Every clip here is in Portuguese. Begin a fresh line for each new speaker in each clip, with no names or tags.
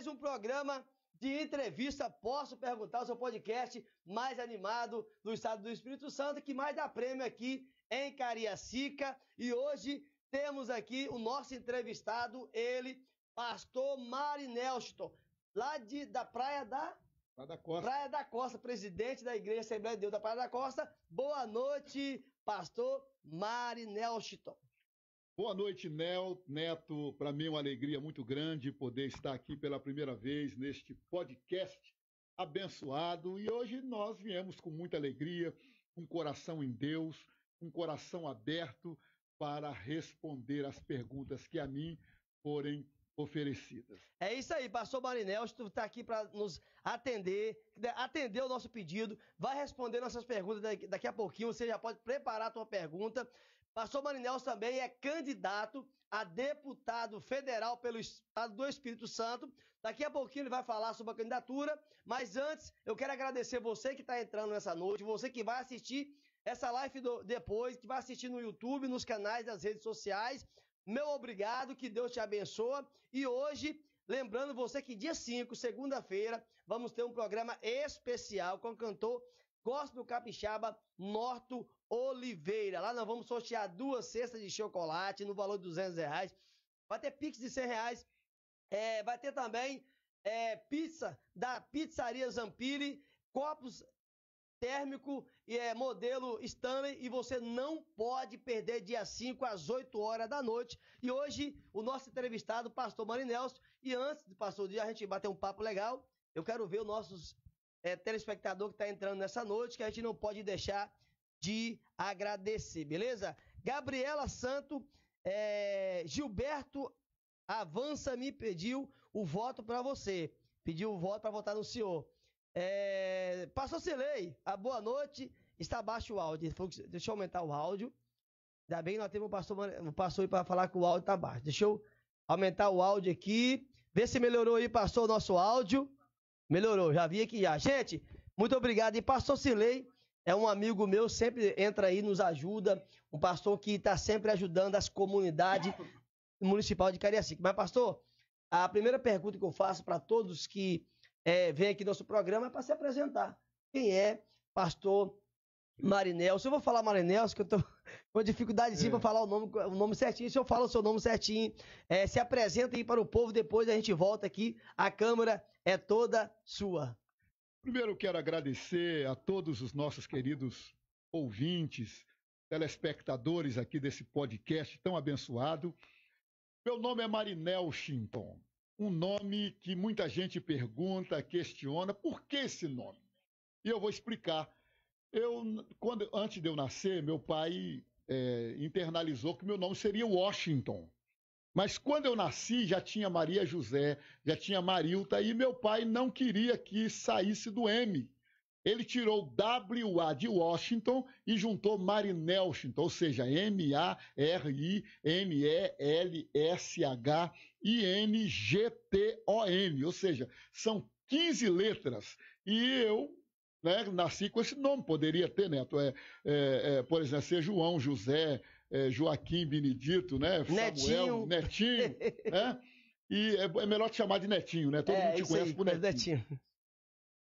mais um programa de entrevista. Posso perguntar o seu podcast mais animado do estado do Espírito Santo, que mais dá prêmio aqui em Cariacica. E hoje temos aqui o nosso entrevistado, ele, pastor Marinelston, lá de, da Praia da. Praia da Costa. Praia da Costa, presidente da Igreja Assembleia de Deus da Praia da Costa. Boa noite,
pastor Marinelston. Boa noite, Nel, Neto. Para mim é uma alegria muito grande poder estar aqui pela primeira vez neste podcast abençoado. E hoje nós viemos com muita alegria, com coração em Deus, com coração aberto para responder as perguntas que a mim forem oferecidas. É isso aí, pastor Marinel, tu está aqui para nos atender,
atender o nosso pedido, vai responder nossas perguntas daqui a pouquinho, você já pode preparar a tua pergunta Pastor Marinel também é candidato a deputado federal pelo Estado do Espírito Santo. Daqui a pouquinho ele vai falar sobre a candidatura, mas antes eu quero agradecer você que está entrando nessa noite, você que vai assistir essa live do, depois, que vai assistir no YouTube, nos canais das redes sociais. Meu obrigado, que Deus te abençoe. E hoje Lembrando você que dia 5, segunda-feira, vamos ter um programa especial com o cantor gospel capixaba Norto Oliveira. Lá nós vamos sortear duas cestas de chocolate no valor de 200 reais. Vai ter pix de 100 reais. É, vai ter também é, pizza da Pizzaria Zampini, copos térmico e é, modelo Stanley e você não pode perder dia 5 às 8 horas da noite. E hoje o nosso entrevistado, pastor Mari Nelson, e antes de passar o dia a gente bater um papo legal, eu quero ver os nossos é, telespectador que está entrando nessa noite, que a gente não pode deixar de agradecer, beleza? Gabriela Santo, é, Gilberto Avança me pediu o voto para você. Pediu o voto para votar no senhor. É, passou sem lei. A boa noite. Está abaixo o áudio. Deixa eu aumentar o áudio. Ainda bem que nós temos o pastor, pastor aí para falar que o áudio está baixo. Deixa eu aumentar o áudio aqui. Ver se melhorou aí, passou o nosso áudio. Melhorou, já vi aqui já. Gente, muito obrigado. E pastor Silei é um amigo meu, sempre entra aí, nos ajuda. Um pastor que está sempre ajudando as comunidades municipal de Cariacica. Mas, pastor, a primeira pergunta que eu faço para todos que é, vêm aqui no nosso programa é para se apresentar. Quem é pastor Marinel? Se eu vou falar Marinel, que eu estou com dificuldade sim é. para falar o nome, o nome certinho. Se eu falo o seu nome certinho, é, se apresenta aí para o povo, depois a gente volta aqui à Câmara é toda sua.
Primeiro, quero agradecer a todos os nossos queridos ouvintes, telespectadores aqui desse podcast tão abençoado. Meu nome é Marinel Shinton, um nome que muita gente pergunta, questiona, por que esse nome? E eu vou explicar. Eu, quando, antes de eu nascer, meu pai é, internalizou que meu nome seria Washington. Mas quando eu nasci, já tinha Maria José, já tinha Marilta, e meu pai não queria que saísse do M. Ele tirou WA de Washington e juntou Marinelshington, ou seja, M-A-R-I-N-E-L-S-H-I-N-G-T-O-N, ou seja, são 15 letras. E eu né, nasci com esse nome, poderia ter, Neto. É, é, é, por exemplo, ser João, José, é, Joaquim Benedito, né? Netinho. Samuel, Netinho, né? E é, é, melhor te chamar de Netinho, né? Todo é, mundo te conhece aí, por Netinho. Netinho.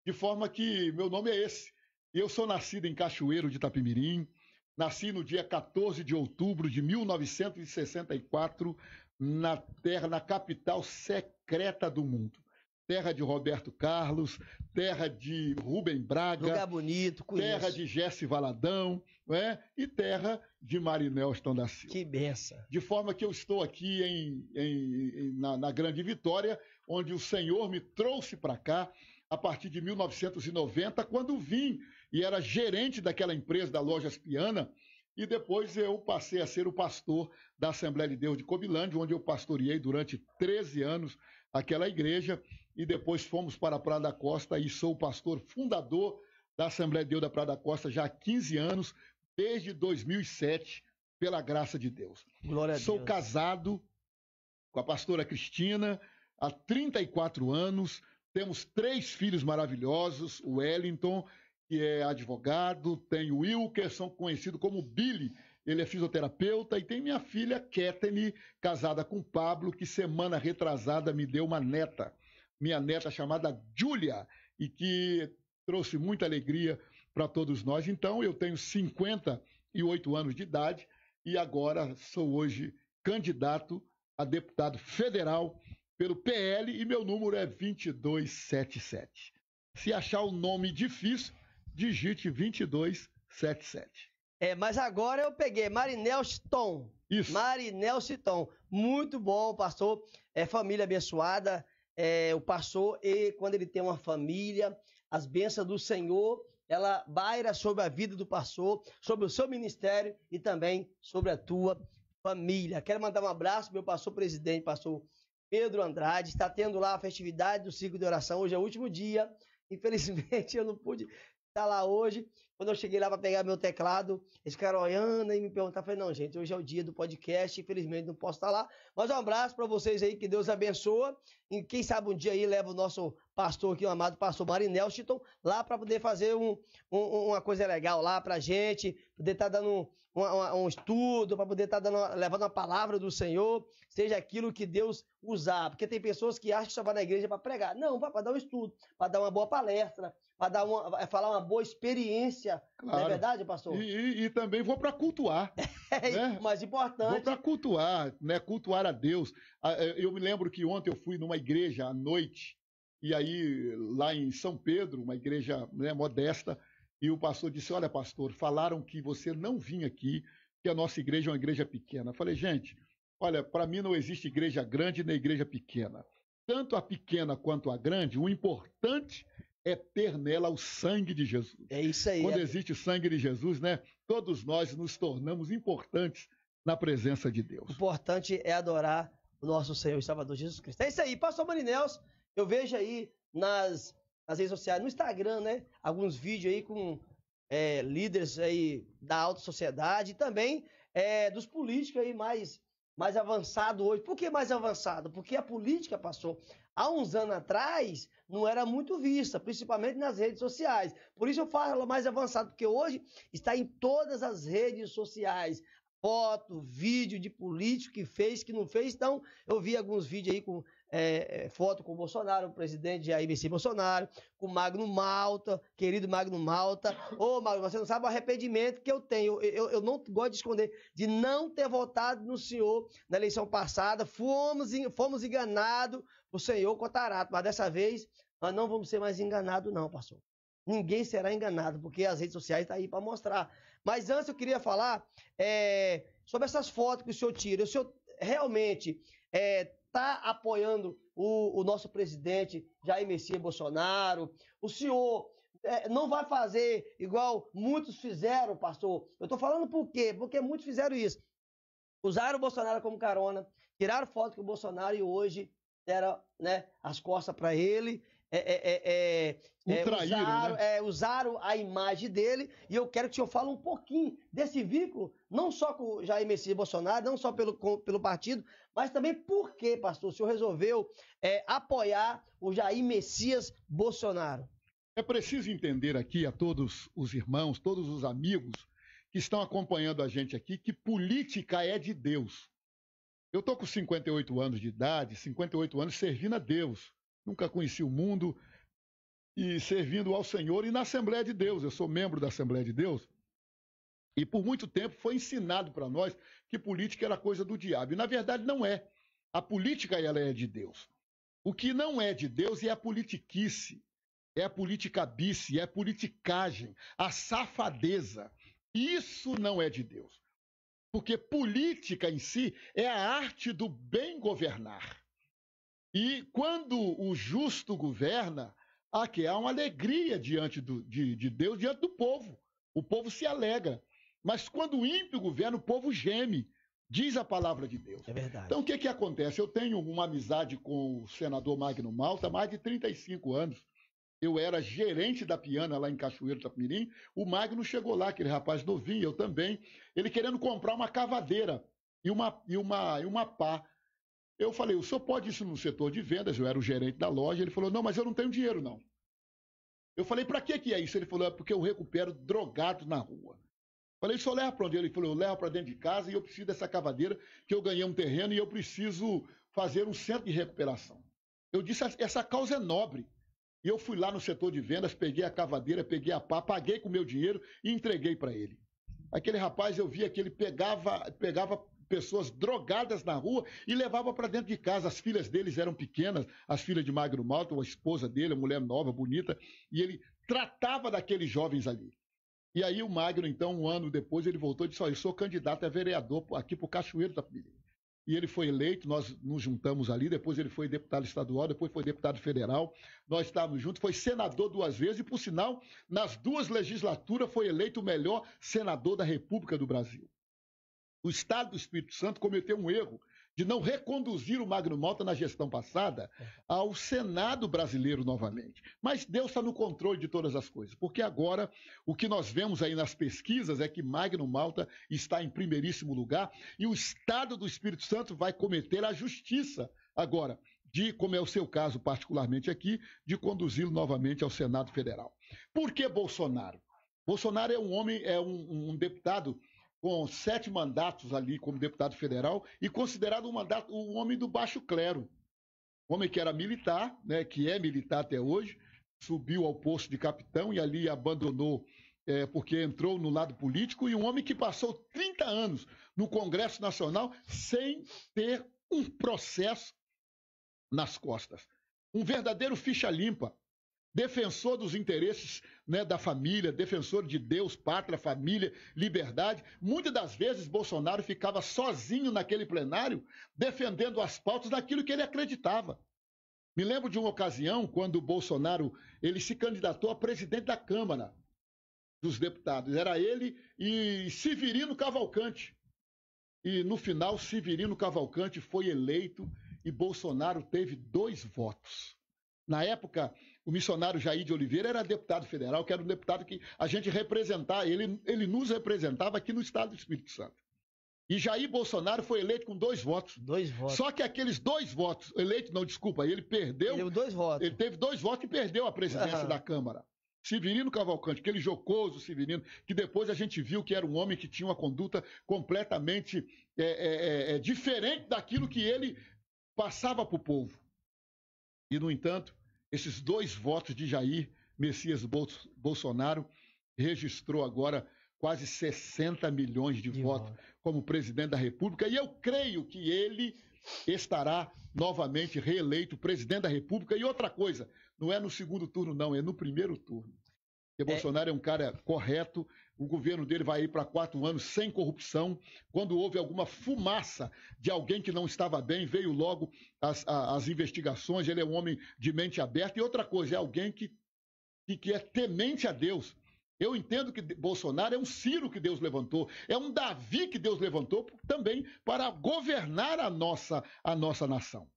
De forma que meu nome é esse. Eu sou nascido em Cachoeiro de Itapimirim, nasci no dia 14 de outubro de 1964, na terra, na capital secreta do mundo terra de Roberto Carlos, terra de Rubem Braga, Lugar bonito, conheço. terra de Jesse Valadão, né? e terra de Marinel da Silva. Que benção. De forma que eu estou aqui em, em, em na, na Grande Vitória, onde o Senhor me trouxe para cá a partir de 1990, quando vim e era gerente daquela empresa da loja Piana, e depois eu passei a ser o pastor da Assembleia de Deus de Cobilândia, onde eu pastoreei durante 13 anos aquela igreja e depois fomos para a Praia da Costa e sou o pastor fundador da Assembleia de Deus da Praia da Costa já há 15 anos, desde 2007, pela graça de Deus. Glória a sou Deus. Sou casado com a pastora Cristina há 34 anos, temos três filhos maravilhosos, o Wellington, que é advogado, tem o Wilkerson, conhecido como Billy, ele é fisioterapeuta, e tem minha filha Ketene, casada com Pablo, que semana retrasada me deu uma neta minha neta chamada Júlia, e que trouxe muita alegria para todos nós. Então, eu tenho 58 anos de idade e agora sou hoje candidato a deputado federal pelo PL e meu número é 2277. Se achar o nome difícil, digite 2277. É, mas agora
eu peguei Marinel Ston. Isso. Marinel Ston. Muito bom, pastor. É família abençoada é, o pastor, e quando ele tem uma família, as bênçãos do Senhor, ela baira sobre a vida do pastor, sobre o seu ministério e também sobre a tua família. Quero mandar um abraço meu pastor presidente, pastor Pedro Andrade, está tendo lá a festividade do ciclo de oração, hoje é o último dia, infelizmente eu não pude estar lá hoje, quando eu cheguei lá para pegar meu teclado, eles ficaram olhando e me perguntaram. Falei, não, gente, hoje é o dia do podcast, infelizmente não posso estar lá. Mas um abraço para vocês aí, que Deus abençoa. E quem sabe um dia aí leva o nosso pastor aqui, o amado pastor Marinel lá para poder fazer um, um, uma coisa legal lá para gente, poder estar tá dando um, um, um estudo, para poder estar tá levando a palavra do Senhor, seja aquilo que Deus usar. Porque tem pessoas que acham que só vai na igreja para pregar. Não, para dar um estudo, para dar uma boa palestra, para dar uma, vai falar uma boa experiência, claro. não é verdade, pastor? E,
e, e também vou para cultuar. É, né? mais importante. Vou para cultuar, né? Cultuar a Deus. Ah, eh, eu me lembro que ontem eu fui numa igreja à noite, e aí lá em São Pedro, uma igreja né, modesta, e o pastor disse: Olha, pastor, falaram que você não vinha aqui, que a nossa igreja é uma igreja pequena. Eu falei, gente, olha, para mim não existe igreja grande nem igreja pequena. Tanto a pequena quanto a grande, o importante é é ter nela o sangue de Jesus. É isso aí. Quando é... existe o sangue de Jesus, né, todos nós nos tornamos importantes na presença de Deus.
O importante é adorar o nosso Senhor e Salvador Jesus Cristo. É isso aí, pastor Marinels. Eu vejo aí nas, nas redes sociais, no Instagram, né, alguns vídeos aí com é, líderes aí da alta sociedade e também é, dos políticos aí mais mais avançado hoje. Por que mais avançado? Porque a política, pastor, há uns anos atrás, não era muito vista, principalmente nas redes sociais. Por isso eu falo mais avançado, porque hoje está em todas as redes sociais. Foto, vídeo de político que fez, que não fez. Então, eu vi alguns vídeos aí com é, é foto com o Bolsonaro, o presidente Jair Messias Bolsonaro, com o Magno Malta, querido Magno Malta. Ô, Magno, você não sabe o arrependimento que eu tenho. Eu, eu, eu não gosto de esconder, de não ter votado no senhor na eleição passada. Fomos, fomos enganados o Senhor cotarato, mas dessa vez nós não vamos ser mais enganados, não, pastor. Ninguém será enganado, porque as redes sociais estão tá aí para mostrar. Mas antes eu queria falar é, sobre essas fotos que o senhor tira. O senhor realmente está eh, é, apoiando o, o, nosso presidente Jair Messias Bolsonaro? O senhor é, não vai fazer igual muitos fizeram, pastor? Eu estou falando por quê? Porque muitos fizeram isso. Usaram o Bolsonaro como carona, tiraram foto com o Bolsonaro e hoje deram né, as costas para ele, é, é, é, traíram, usaram, né? usaram, a imagem dele. E eu quero que o senhor fale um pouquinho desse vínculo, não só com o Jair Messias Bolsonaro, não só pelo, com, pelo partido, mas também por que, pastor, o senhor
resolveu apoiar o Jair Messias Bolsonaro. É preciso entender aqui a todos os irmãos, todos os amigos que estão acompanhando a gente aqui, que política é de Deus. Eu estou com 58 anos de idade, 58 anos servindo a Deus. Nunca conheci o mundo e servindo ao Senhor e na Assembleia de Deus. Eu sou membro da Assembleia de Deus. E por muito tempo foi ensinado para nós que política era coisa do diabo. E na verdade não é. A política ela é de Deus. O que não é de Deus é a politiquice, é a politicabice, é a politicagem, a safadeza. Isso não é de Deus. Porque política em si é a arte do bem governar. E quando o justo governa, há uma alegria diante do, de, de Deus, diante do povo. O povo se alegra. Mas quando o ímpio governa, o povo geme. Diz a palavra de Deus. É verdade. Então, o que, que acontece? Eu tenho uma amizade com o senador Magno Malta há mais de 35 anos eu era gerente da piana lá em Cachoeiro Itapemirim, o Magno chegou lá, aquele rapaz novinho, eu também, ele querendo comprar uma cavadeira e uma, e uma, e uma pá. Eu falei, o senhor pode isso no setor de vendas? Eu era o gerente da loja. Ele falou, não, mas eu não tenho dinheiro, não. Eu falei, para que que é isso? Ele falou, é porque eu recupero drogado na rua. Eu falei, só leva para onde? Ele falou, eu levo para dentro de casa e eu preciso dessa cavadeira, que eu ganhei um terreno e eu preciso fazer um centro de recuperação. Eu disse, essa causa é nobre. E eu fui lá no setor de vendas, peguei a cavadeira, peguei a pá, paguei com meu dinheiro e entreguei para ele. Aquele rapaz, eu via que ele pegava, pegava pessoas drogadas na rua e levava para dentro de casa. As filhas deles eram pequenas, as filhas de Magno Malta, a esposa dele, a mulher nova, bonita, e ele tratava daqueles jovens ali. E aí o Magno, então, um ano depois, ele voltou e disse, olha, eu sou candidato a vereador aqui para o Cachoeiro da Pilha e ele foi eleito, nós nos juntamos ali, depois ele foi deputado estadual, depois foi deputado federal, nós estávamos juntos, foi senador duas vezes e, por sinal, nas duas legislaturas foi eleito o melhor senador da República do Brasil. O Estado do Espírito Santo cometeu um erro de não reconduzir o Magno Malta na gestão passada ao Senado brasileiro novamente. Mas Deus está no controle de todas as coisas, porque agora o que nós vemos aí nas pesquisas é que Magno Malta está em primeiríssimo lugar e o Estado do Espírito Santo vai cometer a justiça agora de, como é o seu caso particularmente aqui, de conduzi-lo novamente ao Senado Federal. Por que Bolsonaro? Bolsonaro é um homem, é um, um deputado com sete mandatos ali como deputado federal e considerado um mandato o um homem do baixo clero. Um homem que era militar, né, que é militar até hoje, subiu ao posto de capitão e ali abandonou é, porque entrou no lado político, e um homem que passou 30 anos no Congresso Nacional sem ter um processo nas costas. Um verdadeiro ficha limpa defensor dos interesses né, da família, defensor de Deus, pátria, família, liberdade. Muitas das vezes Bolsonaro ficava sozinho naquele plenário, defendendo as pautas daquilo que ele acreditava. Me lembro de uma ocasião quando o Bolsonaro ele se candidatou a presidente da Câmara dos Deputados. Era ele e Severino Cavalcante. E no final, Severino Cavalcante foi eleito e Bolsonaro teve dois votos. Na época, o missionário Jair de Oliveira era deputado federal, que era um deputado que a gente representava, ele, ele nos representava aqui no estado do Espírito Santo. E Jair Bolsonaro foi eleito com dois votos. Dois votos. Só que aqueles dois votos, eleito não, desculpa, ele perdeu. Ele teve dois votos. Ele teve dois votos e perdeu a presidência uhum. da Câmara. Severino Cavalcante, aquele jocoso Severino, que depois a gente viu que era um homem que tinha uma conduta completamente é, é, é, é diferente daquilo que ele passava para o povo. E, no entanto, esses dois votos de Jair Messias Bolsonaro registrou agora quase 60 milhões de, de votos voto. como presidente da República e eu creio que ele estará novamente reeleito presidente da República. E outra coisa, não é no segundo turno, não, é no primeiro turno. Porque é. Bolsonaro é um cara correto, o governo dele vai ir para quatro anos sem corrupção. Quando houve alguma fumaça de alguém que não estava bem, veio logo as, as investigações. Ele é um homem de mente aberta. E outra coisa, é alguém que, que, que é temente a Deus. Eu entendo que Bolsonaro é um Ciro que Deus levantou, é um Davi que Deus levantou também para governar a nossa, a nossa nação.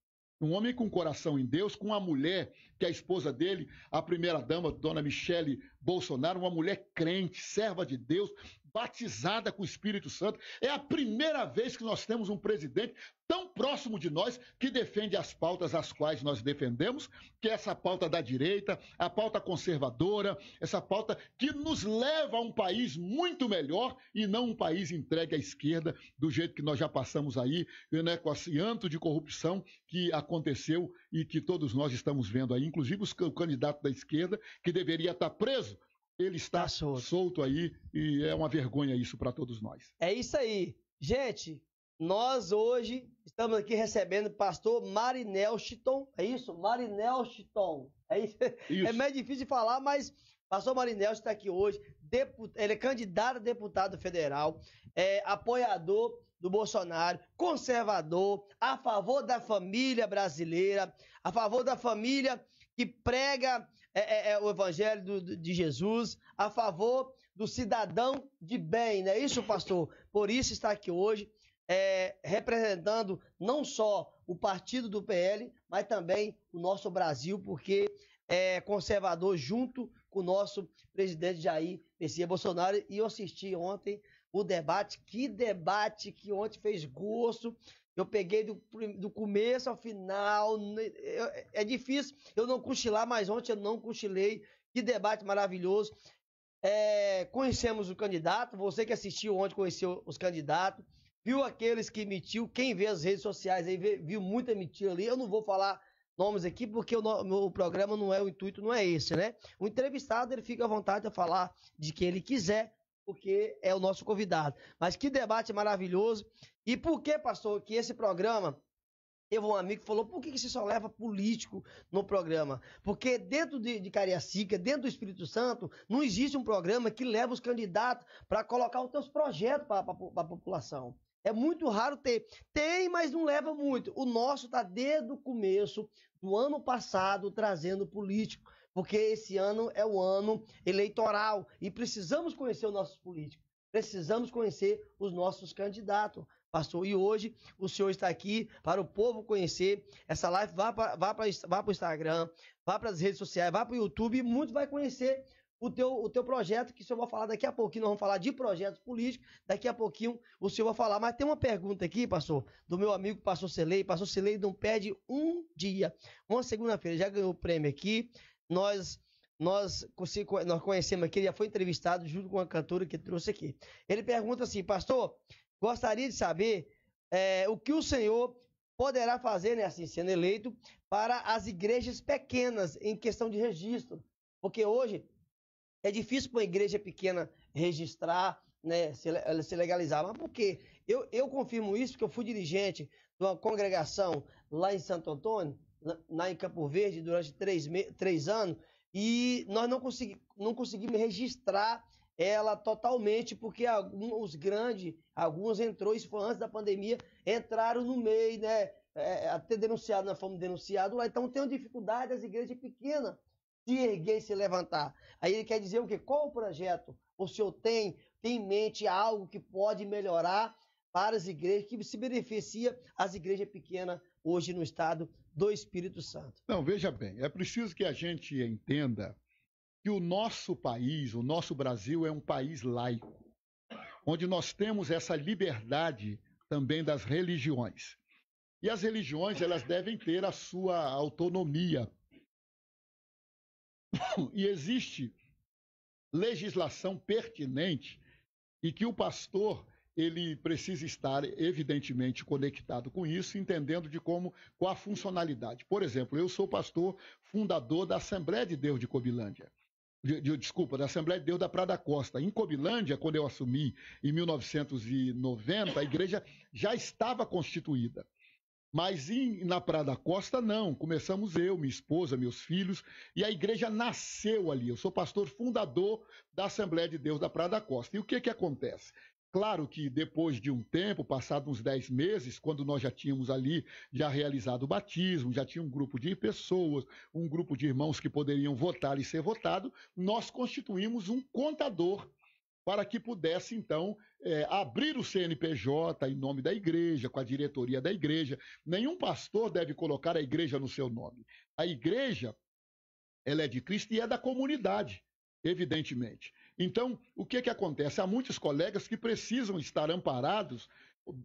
Um homem com um coração em Deus, com uma mulher que é a esposa dele, a primeira-dama, dona Michele Bolsonaro, uma mulher crente, serva de Deus, batizada com o Espírito Santo. É a primeira vez que nós temos um presidente tão próximo de nós que defende as pautas as quais nós defendemos, que é essa pauta da direita, a pauta conservadora, essa pauta que nos leva a um país muito melhor e não um país entregue à esquerda do jeito que nós já passamos aí, né, com esse anto de corrupção que aconteceu e que todos nós estamos vendo aí, inclusive o candidato da esquerda que deveria estar preso ele está tá solto. solto aí e é uma vergonha isso para todos nós.
É isso aí. Gente, nós hoje estamos aqui recebendo o pastor Marinel Chiton. É isso? Marinel Chiton. É, isso? É isso. é mais difícil de falar, mas pastor Marinel está aqui hoje. Deput... Ele é candidato a deputado federal, é apoiador do Bolsonaro, conservador, a favor da família brasileira, a favor da família que prega é, é, é o evangelho do, de Jesus, a favor do cidadão de bem, não é isso, pastor? Por isso está aqui hoje, é, representando não só o partido do PL, mas também o nosso Brasil, porque é conservador junto com o nosso presidente Jair Messias Bolsonaro. E eu assisti ontem o debate, que debate que ontem fez gosto eu peguei do, do começo ao final. Né, eu, é difícil eu não cochilar, mas ontem eu não cochilei. Que debate maravilhoso. É, conhecemos o candidato. Você que assistiu ontem conheceu os candidatos. Viu aqueles que emitiu. Quem vê as redes sociais aí viu muita mentira ali. Eu não vou falar nomes aqui porque o, programa não é o intuito, não é esse, né? O entrevistado ele fica à vontade a falar de quem ele quiser porque é o nosso convidado. Mas que debate maravilhoso. E por que, pastor, que esse programa Teve um amigo que falou: por que, você só leva político no programa? Porque dentro de, de Cariacica, dentro do Espírito Santo, não existe um programa que leva os candidatos para colocar os seus projetos para a população. É muito raro ter. Tem, mas não leva muito. O nosso está desde o começo do ano passado trazendo político, porque esse ano é o ano eleitoral e precisamos conhecer os nossos políticos. Precisamos conhecer os nossos candidatos pastor. E hoje o Senhor está aqui para o povo conhecer essa live. Vá para vá para vá o Instagram, vá para as redes sociais, vá para o YouTube muito vai conhecer o teu, o teu projeto, que o senhor vai falar daqui a pouquinho. Nós vamos falar de projetos políticos. Daqui a pouquinho o senhor vai falar. Mas tem uma pergunta aqui, pastor, do meu amigo pastor Celei. Pastor Celei não perde um dia. Uma segunda-feira, já ganhou o prêmio aqui. Nós. Nós, nós conhecemos aqui, ele já foi entrevistado junto com a cantora que trouxe aqui. Ele pergunta assim, pastor, Gostaria de saber é, o que o senhor poderá fazer, né, assim, sendo eleito, para as igrejas pequenas em questão de registro. Porque hoje é difícil para uma igreja pequena registrar, né, se, se legalizar. Mas por quê? Eu, eu confirmo isso porque eu fui dirigente de uma congregação lá em Santo Antônio, lá em Campo Verde, durante três, três anos, e nós não, não conseguimos registrar ela totalmente, porque alguns grandes, alguns entrou, isso foi antes da pandemia, entraram no meio, né? É, é, até denunciado, nós fomos denunciados lá, então tem uma dificuldade das igrejas pequenas de erguer e se levantar. Aí ele quer dizer o quê? Qual o projeto? O senhor tem, tem em mente algo que pode melhorar para as igrejas, que se beneficia as igrejas pequenas hoje no estado do
Espírito Santo? Não, veja bem, é preciso que a gente entenda que o nosso país, o nosso Brasil, é um país laico, onde nós temos essa liberdade também das religiões. E as religiões, elas devem ter a sua autonomia. E existe legislação pertinente e que o pastor ele precisa estar evidentemente conectado com isso, entendendo de como qual a funcionalidade. Por exemplo, eu sou pastor fundador da Assembleia de Deus de Cobilândia de, de, desculpa, da Assembleia de Deus da Prada Costa. Em Cobilândia, quando eu assumi em 1990, a igreja já estava constituída. Mas em, na Prada Costa, não. Começamos eu, minha esposa, meus filhos, e a igreja nasceu ali. Eu sou pastor fundador da Assembleia de Deus da Prada Costa. E o que, que acontece? Claro que depois de um tempo, passado uns 10 meses, quando nós já tínhamos ali já realizado o batismo, já tinha um grupo de pessoas, um grupo de irmãos que poderiam votar e ser votado, nós constituímos um contador para que pudesse, então, é, abrir o CNPJ em nome da igreja, com a diretoria da igreja. Nenhum pastor deve colocar a igreja no seu nome. A igreja, ela é de Cristo e é da comunidade, evidentemente. Então, o que, é que acontece? Há muitos colegas que precisam estar amparados,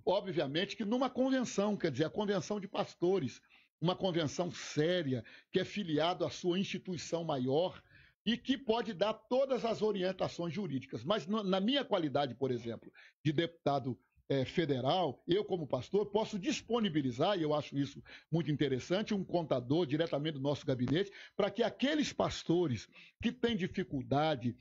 obviamente, que numa convenção, quer dizer, a convenção de pastores, uma convenção séria, que é filiado à sua instituição maior e que pode dar todas as orientações jurídicas. Mas na minha qualidade, por exemplo, de deputado é, federal, eu como pastor posso disponibilizar, e eu acho isso muito interessante, um contador diretamente do nosso gabinete, para que aqueles pastores que têm dificuldade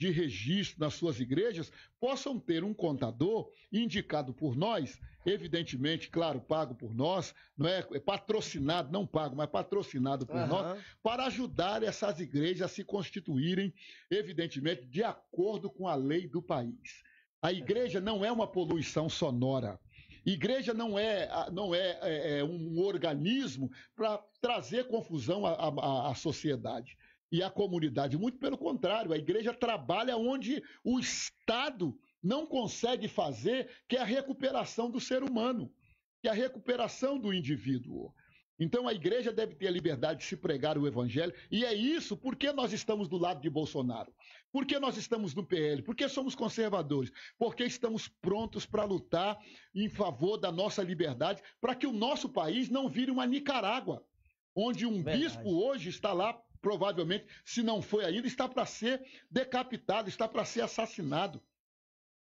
de registro nas suas igrejas possam ter um contador indicado por nós, evidentemente, claro, pago por nós, não é, é patrocinado, não pago, mas patrocinado por uhum. nós, para ajudar essas igrejas a se constituírem, evidentemente, de acordo com a lei do país. A igreja não é uma poluição sonora. Igreja não é, não é, é, é um organismo para trazer confusão à, à, à, sociedade e a comunidade. Muito pelo contrário, a igreja trabalha onde o Estado não consegue fazer, que é a recuperação do ser humano, que é a recuperação do indivíduo. Então a igreja deve ter a liberdade de se pregar o evangelho, e é isso porque nós estamos do lado de Bolsonaro, porque nós estamos no PL, porque somos conservadores, porque estamos prontos para lutar em favor da nossa liberdade, para que o nosso país não vire uma Nicarágua, onde um Verdade. bispo hoje está lá provavelmente, se não foi ainda, está para ser decapitado, está para ser assassinado.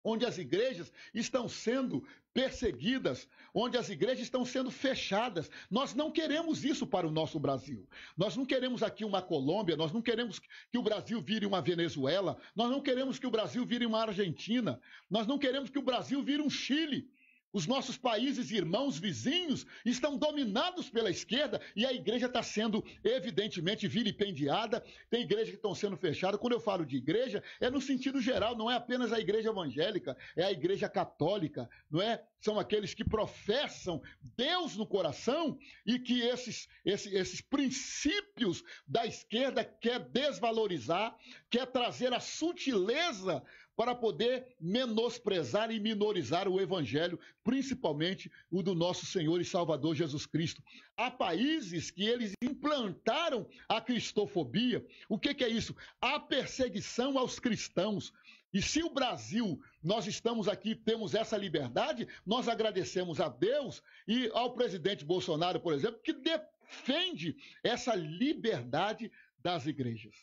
Onde as igrejas estão sendo perseguidas, onde as igrejas estão sendo fechadas. Nós não queremos isso para o nosso Brasil. Nós não queremos aqui uma Colômbia, nós não queremos que o Brasil vire uma Venezuela, nós não queremos que o Brasil vire uma Argentina, nós não queremos que o Brasil vire um Chile. Os nossos países irmãos, vizinhos, estão dominados pela esquerda e a igreja está sendo evidentemente vilipendiada. Tem igrejas que estão sendo fechadas. Quando eu falo de igreja, é no sentido geral, não é apenas a igreja evangélica, é a igreja católica, não é? São aqueles que professam Deus no coração e que esses, esses, esses princípios da esquerda quer desvalorizar, quer trazer a sutileza para poder menosprezar e minorizar o evangelho, principalmente o do nosso Senhor e Salvador Jesus Cristo. Há países que eles implantaram a cristofobia. O que, que é isso? A perseguição aos cristãos. E se o Brasil, nós estamos aqui, temos essa liberdade, nós agradecemos a Deus e ao presidente Bolsonaro, por exemplo, que defende essa liberdade das igrejas.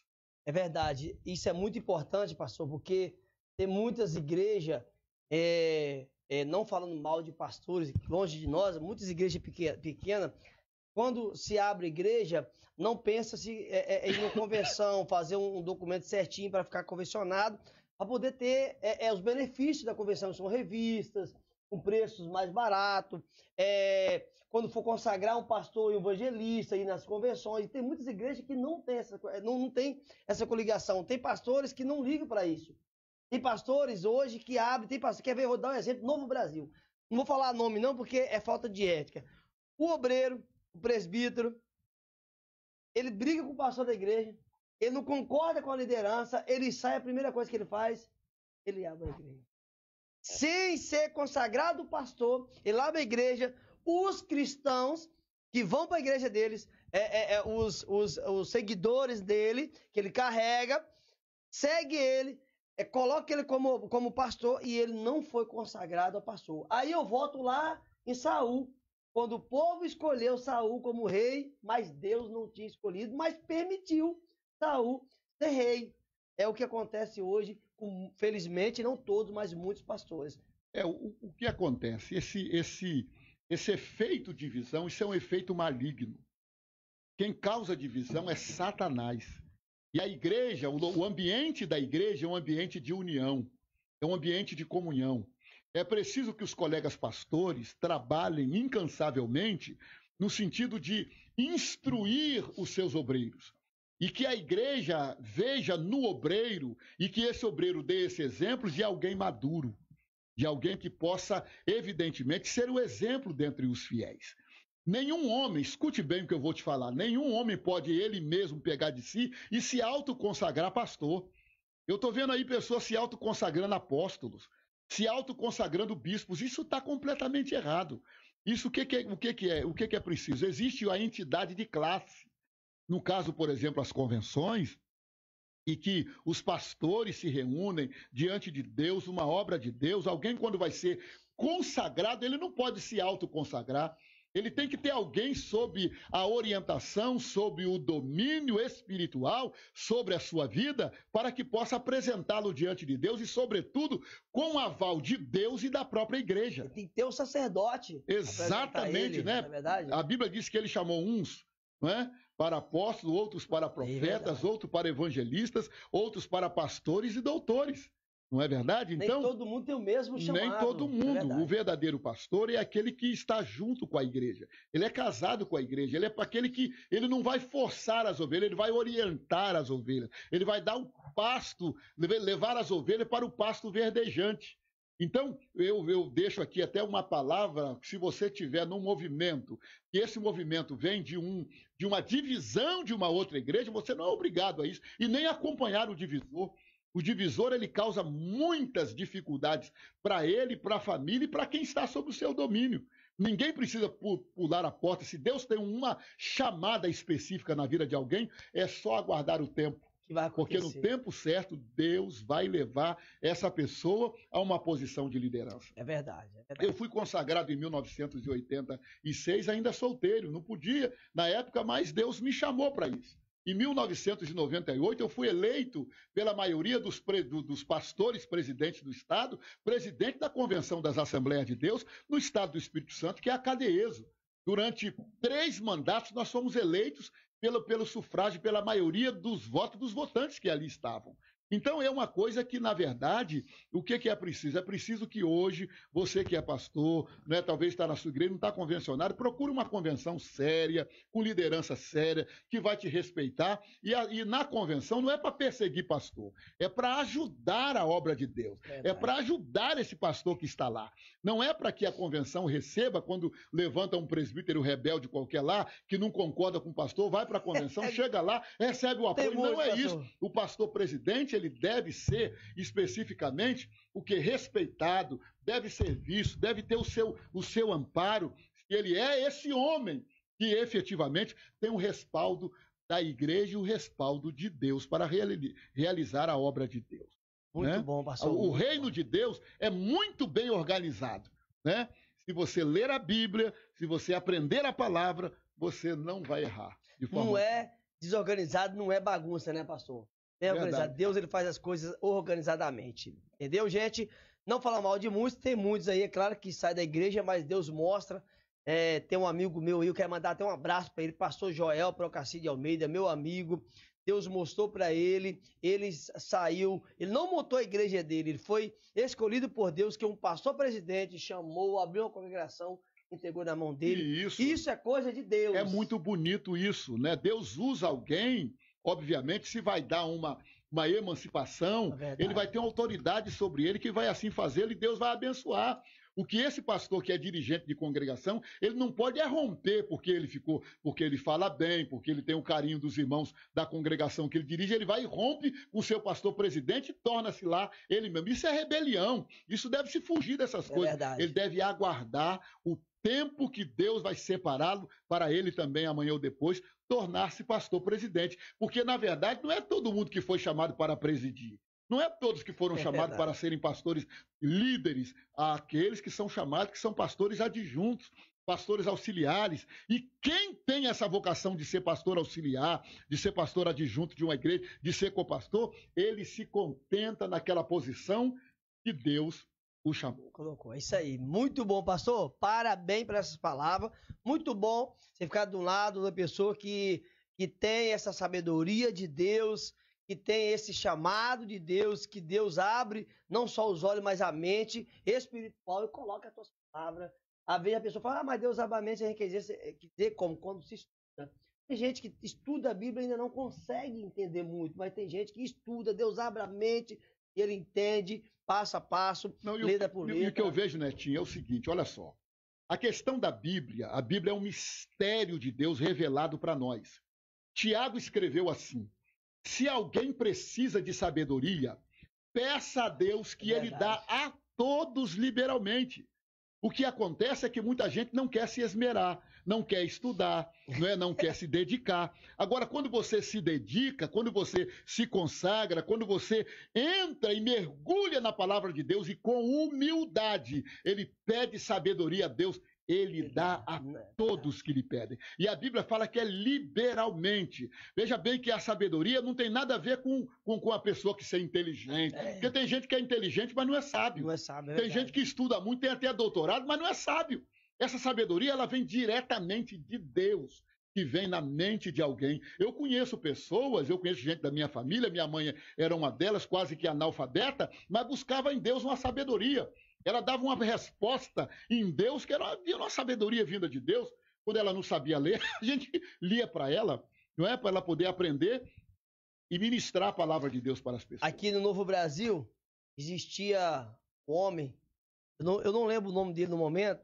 É verdade. Isso é muito importante, pastor, porque tem muitas igrejas, é, é, não falando mal de pastores, longe de nós, muitas igrejas pequenas, pequena, quando se abre igreja, não pensa se é, em é, é uma conversão, fazer um, um documento certinho para ficar convencionado, para poder ter é, os benefícios da convenção, são revistas, com preços mais baratos. É, quando for consagrar um pastor e um evangelista aí nas convenções, tem muitas igrejas que não tem essa, não, não tem essa coligação. Tem pastores que não ligam para isso. Tem pastores hoje que abrem, tem pastores. Quer ver? Vou dar um exemplo: Novo Brasil. Não vou falar nome, não, porque é falta de ética. O obreiro, o presbítero, ele briga com o pastor da igreja, ele não concorda com a liderança, ele sai, a primeira coisa que ele faz, ele abre a igreja. Sem ser consagrado pastor, ele abre a igreja, os cristãos que vão para a igreja deles, é, é, é, os, os, os seguidores dele, que ele carrega, segue ele, é, coloca ele como, como pastor e ele não foi consagrado a pastor. Aí eu volto lá em Saul, quando o povo escolheu Saul como rei, mas Deus não tinha escolhido, mas permitiu Saul ser rei. É o que
acontece hoje, com, felizmente, não todos, mas muitos pastores. É, o, o que acontece? Esse, esse, esse efeito divisão, isso é um efeito maligno. Quem causa divisão é Satanás. E a igreja, o ambiente da igreja é um ambiente de união, é um ambiente de comunhão. É preciso que os colegas pastores trabalhem incansavelmente no sentido de instruir os seus obreiros. E que a igreja veja no obreiro e que esse obreiro dê esse exemplo de alguém maduro, de alguém que possa, evidentemente, ser o exemplo dentre os fiéis. Nenhum homem, escute bem o que eu vou te falar, nenhum homem pode ele mesmo pegar de si e se autoconsagrar pastor. Eu estou vendo aí pessoas se autoconsagrando apóstolos, se autoconsagrando bispos. Isso está completamente errado. Isso o que, que, é, o que, que é? O que, que é preciso? Existe a entidade de classe. No caso, por exemplo, as convenções, e que os pastores se reúnem diante de Deus, uma obra de Deus. Alguém, quando vai ser consagrado, ele não pode se autoconsagrar. Ele tem que ter alguém sob a orientação, sob o domínio espiritual sobre a sua vida, para que possa apresentá-lo diante de Deus e, sobretudo, com o aval de Deus e da própria igreja. Ele tem que ter um sacerdote. Exatamente, ele, né? É a Bíblia diz que ele chamou uns é? para apóstolos, outros para é profetas, é outros para evangelistas, outros para pastores e doutores. Não é verdade? Então, nem todo
mundo tem o mesmo chamado. Nem todo é
mundo. É o verdadeiro pastor é aquele que está junto com a igreja. Ele é casado com a igreja. Ele é para aquele que ele não vai forçar as ovelhas, ele vai orientar as ovelhas. Ele vai dar o pasto, levar as ovelhas para o pasto verdejante. Então, eu, eu deixo aqui até uma palavra, se você tiver num movimento, que esse movimento vem de, um, de uma divisão de uma outra igreja, você não é obrigado a isso, e nem acompanhar o divisor. O divisor ele causa muitas dificuldades para ele, para a família e para quem está sob o seu domínio. Ninguém precisa pular a porta. Se Deus tem uma chamada específica na vida de alguém, é só aguardar o tempo. Porque no tempo certo, Deus vai levar essa pessoa a uma posição de liderança. É verdade, é verdade, Eu fui consagrado em 1986, ainda solteiro, não podia na época, mas Deus me chamou para isso. Em 1998, eu fui eleito pela maioria dos, pre... dos pastores presidentes do Estado, presidente da Convenção das Assembleias de Deus no Estado do Espírito Santo, que é a Cadeeso. Durante três mandatos, nós fomos eleitos pelo, pelo sufrágio, pela maioria dos votos dos votantes que ali estavam. Então, é uma coisa que, na verdade, o que, que é preciso? É preciso que hoje, você que é pastor, né, talvez está na sua igreja, não está convencionado, procure uma convenção séria, com liderança séria, que vai te respeitar. E, a, e na convenção não é para perseguir pastor, é para ajudar a obra de Deus, é, é para ajudar esse pastor que está lá. Não é para que a convenção receba quando levanta um presbítero rebelde qualquer lá, que não concorda com o pastor, vai para a convenção, é chega lá, recebe o apoio. Temor, não é pastor. isso. O pastor presidente, ele ele deve ser especificamente o que é respeitado, deve ser visto, deve ter o seu, o seu amparo. Ele é esse homem que efetivamente tem o respaldo da igreja e o respaldo de Deus para realizar a obra de Deus. Muito né? bom, pastor. O reino de Deus é muito bem organizado, né? Se você ler a Bíblia, se você aprender a palavra, você não vai errar. Forma... Não é desorganizado, não é bagunça, né, pastor? Né, organizado. Deus ele faz as
coisas organizadamente. Entendeu, gente? Não falar mal de muitos, tem muitos aí, é claro que sai da igreja, mas Deus mostra. É, tem um amigo meu aí, eu quero mandar até um abraço para ele, pastor Joel Procassi de Almeida, meu amigo. Deus mostrou para ele, ele saiu, ele não montou a igreja dele, ele foi escolhido por Deus, que é um pastor presidente chamou, abriu uma congregação, entregou na mão dele.
E isso, isso é coisa de Deus. É muito bonito isso, né? Deus usa alguém Obviamente, se vai dar uma, uma emancipação, é ele vai ter uma autoridade sobre ele que vai assim fazê-lo e Deus vai abençoar. O que esse pastor que é dirigente de congregação, ele não pode é romper porque ele ficou, porque ele fala bem, porque ele tem o carinho dos irmãos da congregação que ele dirige, ele vai e rompe com o seu pastor presidente e torna-se lá ele mesmo. Isso é rebelião. Isso deve se fugir dessas é coisas. Verdade. Ele deve aguardar o tempo que Deus vai separá-lo para ele também amanhã ou depois tornar-se pastor presidente, porque na verdade não é todo mundo que foi chamado para presidir. Não é todos que foram é chamados verdade. para serem pastores líderes, há aqueles que são chamados que são pastores adjuntos, pastores auxiliares. E quem tem essa vocação de ser pastor auxiliar, de ser pastor adjunto de uma igreja, de ser copastor, ele se contenta naquela posição que Deus o chamou. Colocou. É isso aí. Muito
bom, pastor. Parabéns por essas palavras. Muito bom você ficar do lado da pessoa que, que tem essa sabedoria de Deus que tem esse chamado de Deus, que Deus abre não só os olhos, mas a mente espiritual e coloca as tuas palavras. Às vezes a pessoa fala, ah, mas Deus abre a mente, a gente quer dizer, quer dizer como? Quando se estuda. Tem gente que estuda a Bíblia e ainda não consegue entender muito, mas tem gente que estuda, Deus abre a mente e ele entende passo a passo, não, letra por letra. E o
que eu vejo, Netinho, é o seguinte, olha só. A questão da Bíblia, a Bíblia é um mistério de Deus revelado para nós. Tiago escreveu assim: se alguém precisa de sabedoria, peça a Deus que é Ele dá a todos liberalmente. O que acontece é que muita gente não quer se esmerar, não quer estudar, não, é? não quer se dedicar. Agora, quando você se dedica, quando você se consagra, quando você entra e mergulha na palavra de Deus e com humildade, ele pede sabedoria a Deus, ele dá a todos que lhe pedem. E a Bíblia fala que é liberalmente. Veja bem que a sabedoria não tem nada a ver com, com, com a pessoa que ser inteligente. É. Porque tem gente que é inteligente, mas não é sábio. Não é sábio é tem gente que estuda muito, tem até doutorado, mas não é sábio. Essa sabedoria ela vem diretamente de Deus que vem na mente de alguém. Eu conheço pessoas, eu conheço gente da minha família, minha mãe era uma delas, quase que analfabeta, mas buscava em Deus uma sabedoria. Ela dava uma resposta em Deus, que era, uma sabedoria vinda de Deus. Quando ela não sabia ler, a gente lia para ela, não é? Para ela poder aprender e ministrar a palavra de Deus para as pessoas. Aqui no
Novo Brasil, existia um homem, eu não, eu não lembro o nome dele no momento,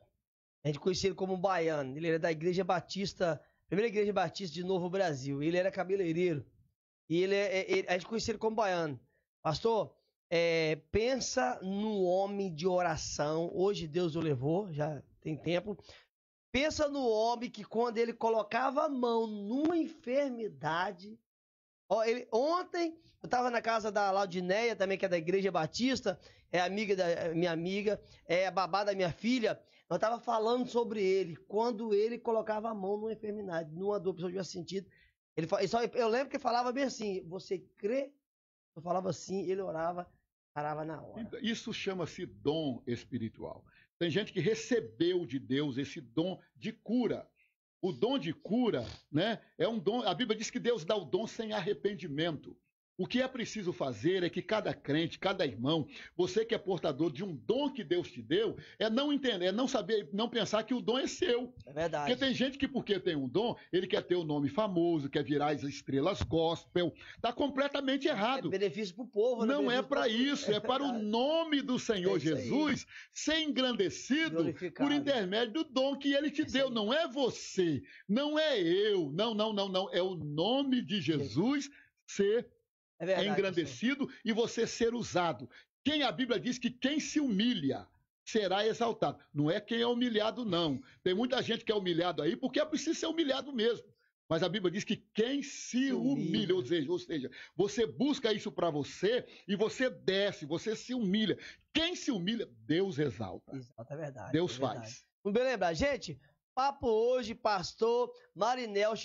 a gente conhecia ele como baiano. Ele era da Igreja Batista, primeira Igreja Batista de Novo Brasil. Ele era cabeleireiro. E ele, é, é, ele, a gente conhecia ele como baiano. Pastor, é, pensa no homem de oração. Hoje Deus o levou, já tem tempo. Pensa no homem que quando ele colocava a mão numa enfermidade. Ó, ele, ontem eu estava na casa da Laudineia, também que é da Igreja Batista, é amiga da é minha amiga, é a babá da minha filha. Eu estava falando sobre ele, quando ele colocava a mão numa enfermidade, numa dor, pessoa tinha sentido. Ele, só, eu lembro que ele falava bem assim: Você crê? Eu falava assim, ele orava.
Parava na hora. Então, isso chama-se dom espiritual. Tem gente que recebeu de Deus esse dom de cura. O dom de cura, né, é um dom. A Bíblia diz que Deus dá o dom sem arrependimento. O que é preciso fazer é que cada crente, cada irmão, você que é portador de um dom que Deus te deu, é não entender, é não saber, não pensar que o dom é seu. É verdade. Porque tem gente que, porque tem um dom, ele quer ter o um nome famoso, quer virar as estrelas gospel. Está completamente é errado. É benefício para o povo, né? Não, é para isso, é, é para o nome do Senhor é Jesus ser engrandecido por intermédio do dom que ele te é deu. Não é você, não é eu, não, não, não, não. É o nome de Jesus ser é engrandecido e você ser usado. Quem a Bíblia diz que quem se humilha será exaltado. Não é quem é humilhado, não. Tem muita gente que é humilhado aí porque é preciso ser humilhado mesmo. Mas a Bíblia diz que quem se humilha, ou, seja, ou seja, você busca isso para você e você desce, você se humilha. Quem se humilha, Deus exalta. Exalta, é verdade. Deus é verdade. faz.
Vamos bem lembrar, gente, papo hoje, pastor Marinel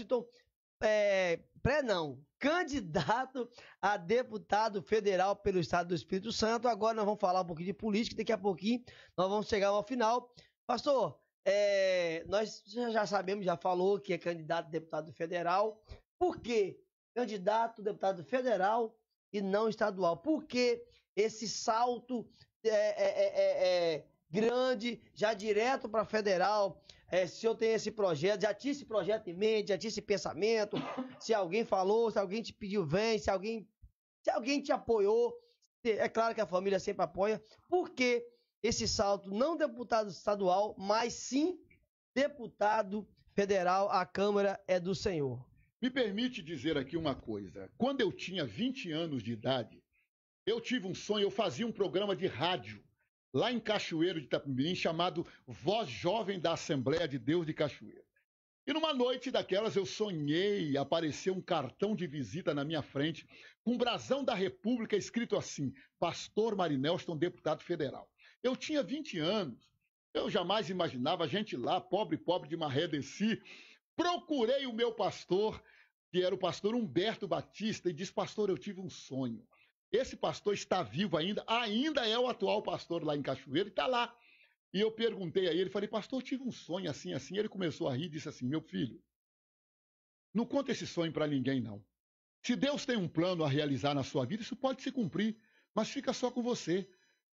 é, pré não, candidato a deputado federal pelo estado do Espírito Santo. Agora nós vamos falar um pouquinho de política, daqui a pouquinho nós vamos chegar ao final. Pastor, é, nós já sabemos, já falou que é candidato a deputado federal. Por quê? Candidato a deputado federal e não estadual. Por que esse salto é é, é, é, é, grande, já direto para federal, é, se eu tenho esse projeto, já tinha esse projeto em mente, já tinha esse pensamento. Se alguém falou, se alguém te pediu, vem. Se alguém, se alguém te apoiou. É claro que a família sempre apoia. porque esse salto não deputado estadual,
mas sim deputado federal? A Câmara é do Senhor. Me permite dizer aqui uma coisa. Quando eu tinha 20 anos de idade, eu tive um sonho, eu fazia um programa de rádio lá em Cachoeiro de Itapemirim, chamado Voz Jovem da Assembleia de Deus de Cachoeiro. E numa noite daquelas eu sonhei, apareceu um cartão de visita na minha frente, com brasão da República escrito assim: Pastor Marinelston, deputado federal. Eu tinha 20 anos, eu jamais imaginava a gente lá, pobre, pobre de Maré Desci. Procurei o meu pastor, que era o pastor Humberto Batista, e disse: Pastor, eu tive um sonho. Esse pastor está vivo ainda, ainda é o atual pastor lá em Cachoeira e está lá. E eu perguntei a ele, falei, pastor, eu tive um sonho assim, assim. Ele começou a rir e disse assim: meu filho, não conta esse sonho para ninguém, não. Se Deus tem um plano a realizar na sua vida, isso pode se cumprir, mas fica só com você.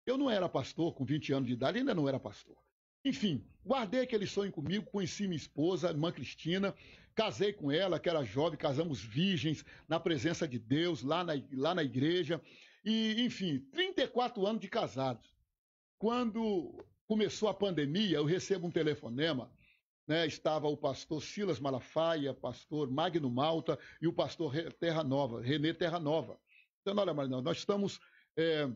Eu não era pastor com 20 anos de idade, ainda não era pastor. Enfim, guardei aquele sonho comigo, conheci minha esposa, irmã Cristina, Casei com ela, que era jovem, casamos virgens, na presença de Deus, lá na, lá na igreja. E, enfim, 34 anos de casado. Quando começou a pandemia, eu recebo um telefonema. Né, estava o pastor Silas Malafaia, pastor Magno Malta e o pastor Terra Nova, Renê Terra Nova. Então, olha, Marinão, nós estamos é,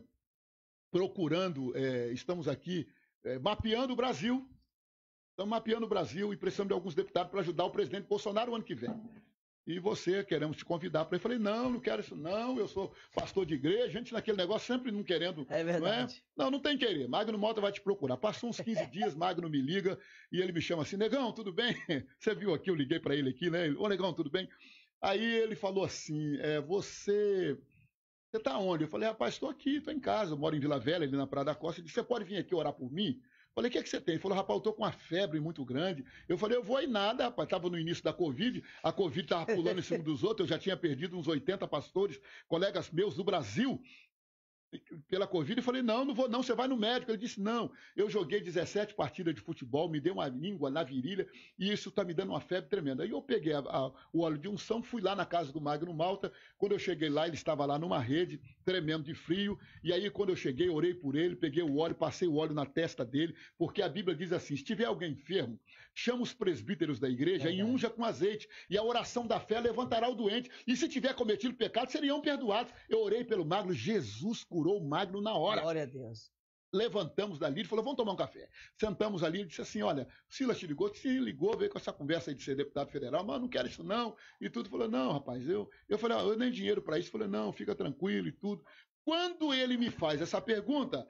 procurando, é, estamos aqui é, mapeando o Brasil Estamos mapeando o Brasil e precisamos de alguns deputados para ajudar o presidente Bolsonaro o ano que vem. E você, queremos te convidar para. Eu falei, não, não quero isso, não. Eu sou pastor de igreja, gente naquele negócio sempre não querendo. É verdade. Não, é? não, não tem querer. Magno Mota vai te procurar. Passou uns 15 dias, Magno me liga e ele me chama assim: Negão, tudo bem? Você viu aqui, eu liguei para ele aqui, né? Ô, Negão, tudo bem? Aí ele falou assim: é, Você. Você está onde? Eu falei, rapaz, estou aqui, estou em casa, eu moro em Vila Velha, ali na Praia da Costa. Ele disse, você pode vir aqui orar por mim? Falei, o que, é que você tem? Ele falou, rapaz, eu tô com uma febre muito grande. Eu falei, eu vou aí nada, rapaz. Tava no início da Covid, a Covid tava pulando em cima dos outros, eu já tinha perdido uns 80 pastores, colegas meus do Brasil, pela Covid e falei: não, não vou, não, você vai no médico. Ele disse: não, eu joguei 17 partidas de futebol, me deu uma língua na virilha e isso está me dando uma febre tremenda. Aí eu peguei a, a, o óleo de unção, fui lá na casa do Magno Malta. Quando eu cheguei lá, ele estava lá numa rede, tremendo de frio. E aí, quando eu cheguei, orei por ele, peguei o óleo, passei o óleo na testa dele, porque a Bíblia diz assim: se tiver alguém enfermo, chama os presbíteros da igreja é, e unja com azeite, e a oração da fé levantará o doente. E se tiver cometido pecado, seriam perdoados. Eu orei pelo Magno, Jesus curou curou o Magno na hora. Glória a Deus. Levantamos dali, e falou, vamos tomar um café. Sentamos ali e disse assim: olha, Silas te ligou, se ligou, veio com essa conversa de ser deputado federal, mas não quero isso não. E tudo, falou, não, rapaz, eu. Eu falei, ah, eu nem dinheiro para isso. Falei, não, fica tranquilo e tudo. Quando ele me faz essa pergunta,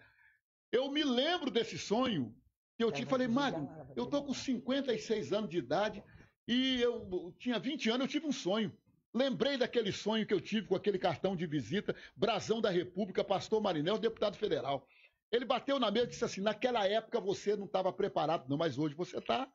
eu me lembro desse sonho que eu tive. Falei, Magno, eu tô com 56 anos de idade e eu tinha 20 anos, eu tive um sonho. Lembrei daquele sonho que eu tive com aquele cartão de visita, Brasão da República, pastor Marinel, deputado federal. Ele bateu na mesa e disse assim: naquela época você não estava preparado, não, mas hoje você está.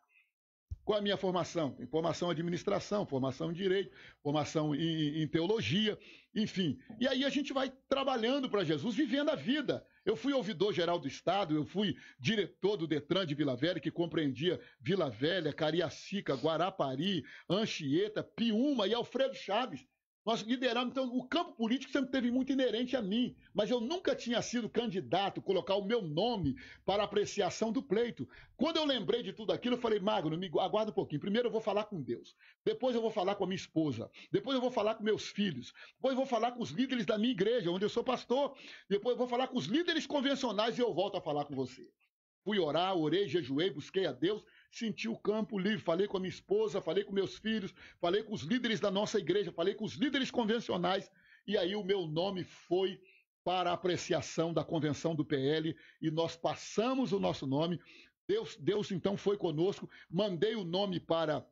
Qual é a minha formação? Tem formação em administração, formação em direito, formação em, em teologia, enfim. E aí a gente vai trabalhando para Jesus, vivendo a vida. Eu fui ouvidor geral do Estado, eu fui diretor do Detran de Vila Velha, que compreendia Vila Velha, Cariacica, Guarapari, Anchieta, Piúma e Alfredo Chaves. Nós lideramos, então, o campo político sempre teve muito inerente a mim, mas eu nunca tinha sido candidato, colocar o meu nome para apreciação do pleito. Quando eu lembrei de tudo aquilo, eu falei, Magno, me aguarda um pouquinho. Primeiro eu vou falar com Deus, depois eu vou falar com a minha esposa, depois eu vou falar com meus filhos, depois eu vou falar com os líderes da minha igreja, onde eu sou pastor, depois eu vou falar com os líderes convencionais e eu volto a falar com você. Fui orar, orei, jejuei, busquei a Deus, senti o campo livre. Falei com a minha esposa, falei com meus filhos, falei com os líderes da nossa igreja, falei com os líderes convencionais, e aí o meu nome foi para apreciação da convenção do PL e nós passamos o nosso nome. Deus, Deus então foi conosco, mandei o nome para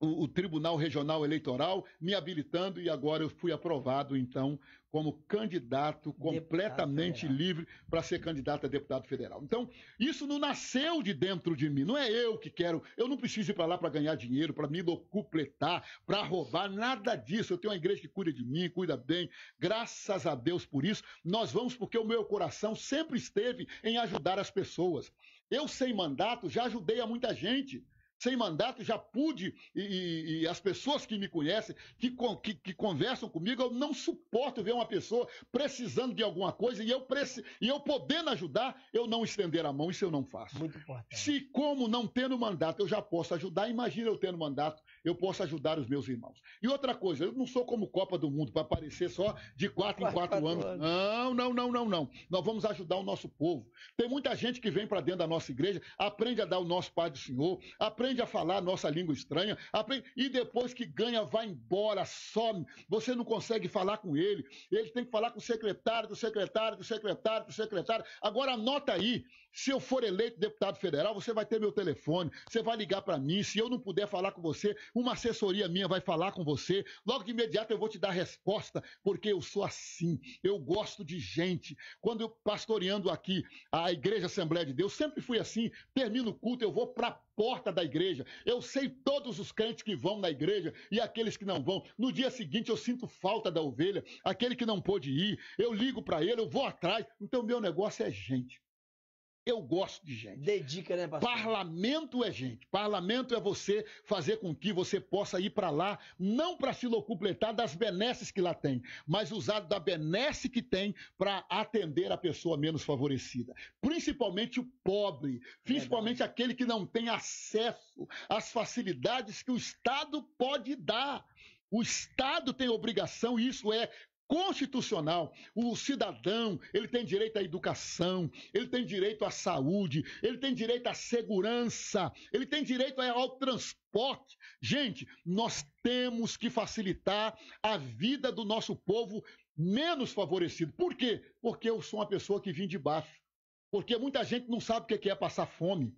o, o, Tribunal Regional Eleitoral me habilitando e agora eu fui aprovado, então, como candidato completamente livre para ser candidato a deputado federal. Então, isso não nasceu de dentro de mim, não é eu que quero, eu não preciso ir para lá para ganhar dinheiro, para me locupletar, para roubar, nada disso. Eu tenho uma igreja que cuida de mim, cuida bem, graças a Deus por isso. Nós vamos porque o meu coração sempre esteve em ajudar as pessoas. Eu, sem mandato, já ajudei a muita gente sem mandato, já pude, e, e as pessoas que me conhecem, que, que, que, conversam comigo, eu não suporto ver uma pessoa precisando de alguma coisa e eu, preci, e eu podendo ajudar, eu não estender a mão, isso eu não faço. Muito importante. Se como não tendo mandato eu já posso ajudar, imagina eu tendo mandato eu possa ajudar os meus irmãos. E outra coisa, eu não sou como Copa do Mundo para aparecer só de quatro, em quatro, quatro anos. anos. Não, não, não, não, não. Nós vamos ajudar o nosso povo. Tem muita gente que vem para dentro da nossa igreja, aprende a dar o nosso Pai do Senhor, aprende a falar a nossa língua estranha, aprende... e depois que ganha, vai embora, some. Você não consegue falar com ele. Ele tem que falar com o secretário, do secretário, do secretário, do secretário. Agora anota aí, se eu for eleito deputado federal, você vai ter meu telefone, você vai ligar para mim. Se eu não puder falar com você, uma assessoria minha vai falar com você, logo de imediato eu vou te dar resposta, porque eu sou assim, eu gosto de gente. Quando eu pastoreando aqui a Igreja Assembleia de Deus, sempre fui assim, termino o culto, eu vou para a porta da igreja, eu sei todos os crentes que vão na igreja e aqueles que não vão. No dia seguinte eu sinto falta da ovelha, aquele que não pôde ir, eu ligo para ele, eu vou atrás. Então meu negócio é gente. Eu gosto de gente. Dedica, né, pastor? Parlamento é gente. Parlamento é você fazer com que você possa ir para lá, não para se locupletar das benesses que lá tem, mas usar da benesse que tem para atender a pessoa menos favorecida. Principalmente o pobre, principalmente aquele que não tem acesso às facilidades que o Estado pode dar. O Estado tem obrigação, e isso é constitucional. O cidadão, ele tem direito à educação, ele tem direito à saúde, ele tem direito à segurança, ele tem direito ao transporte. Gente, nós temos que facilitar a vida do nosso povo menos favorecido. Por quê? Porque eu sou uma pessoa que vim de baixo. Porque muita gente não sabe o que é passar fome.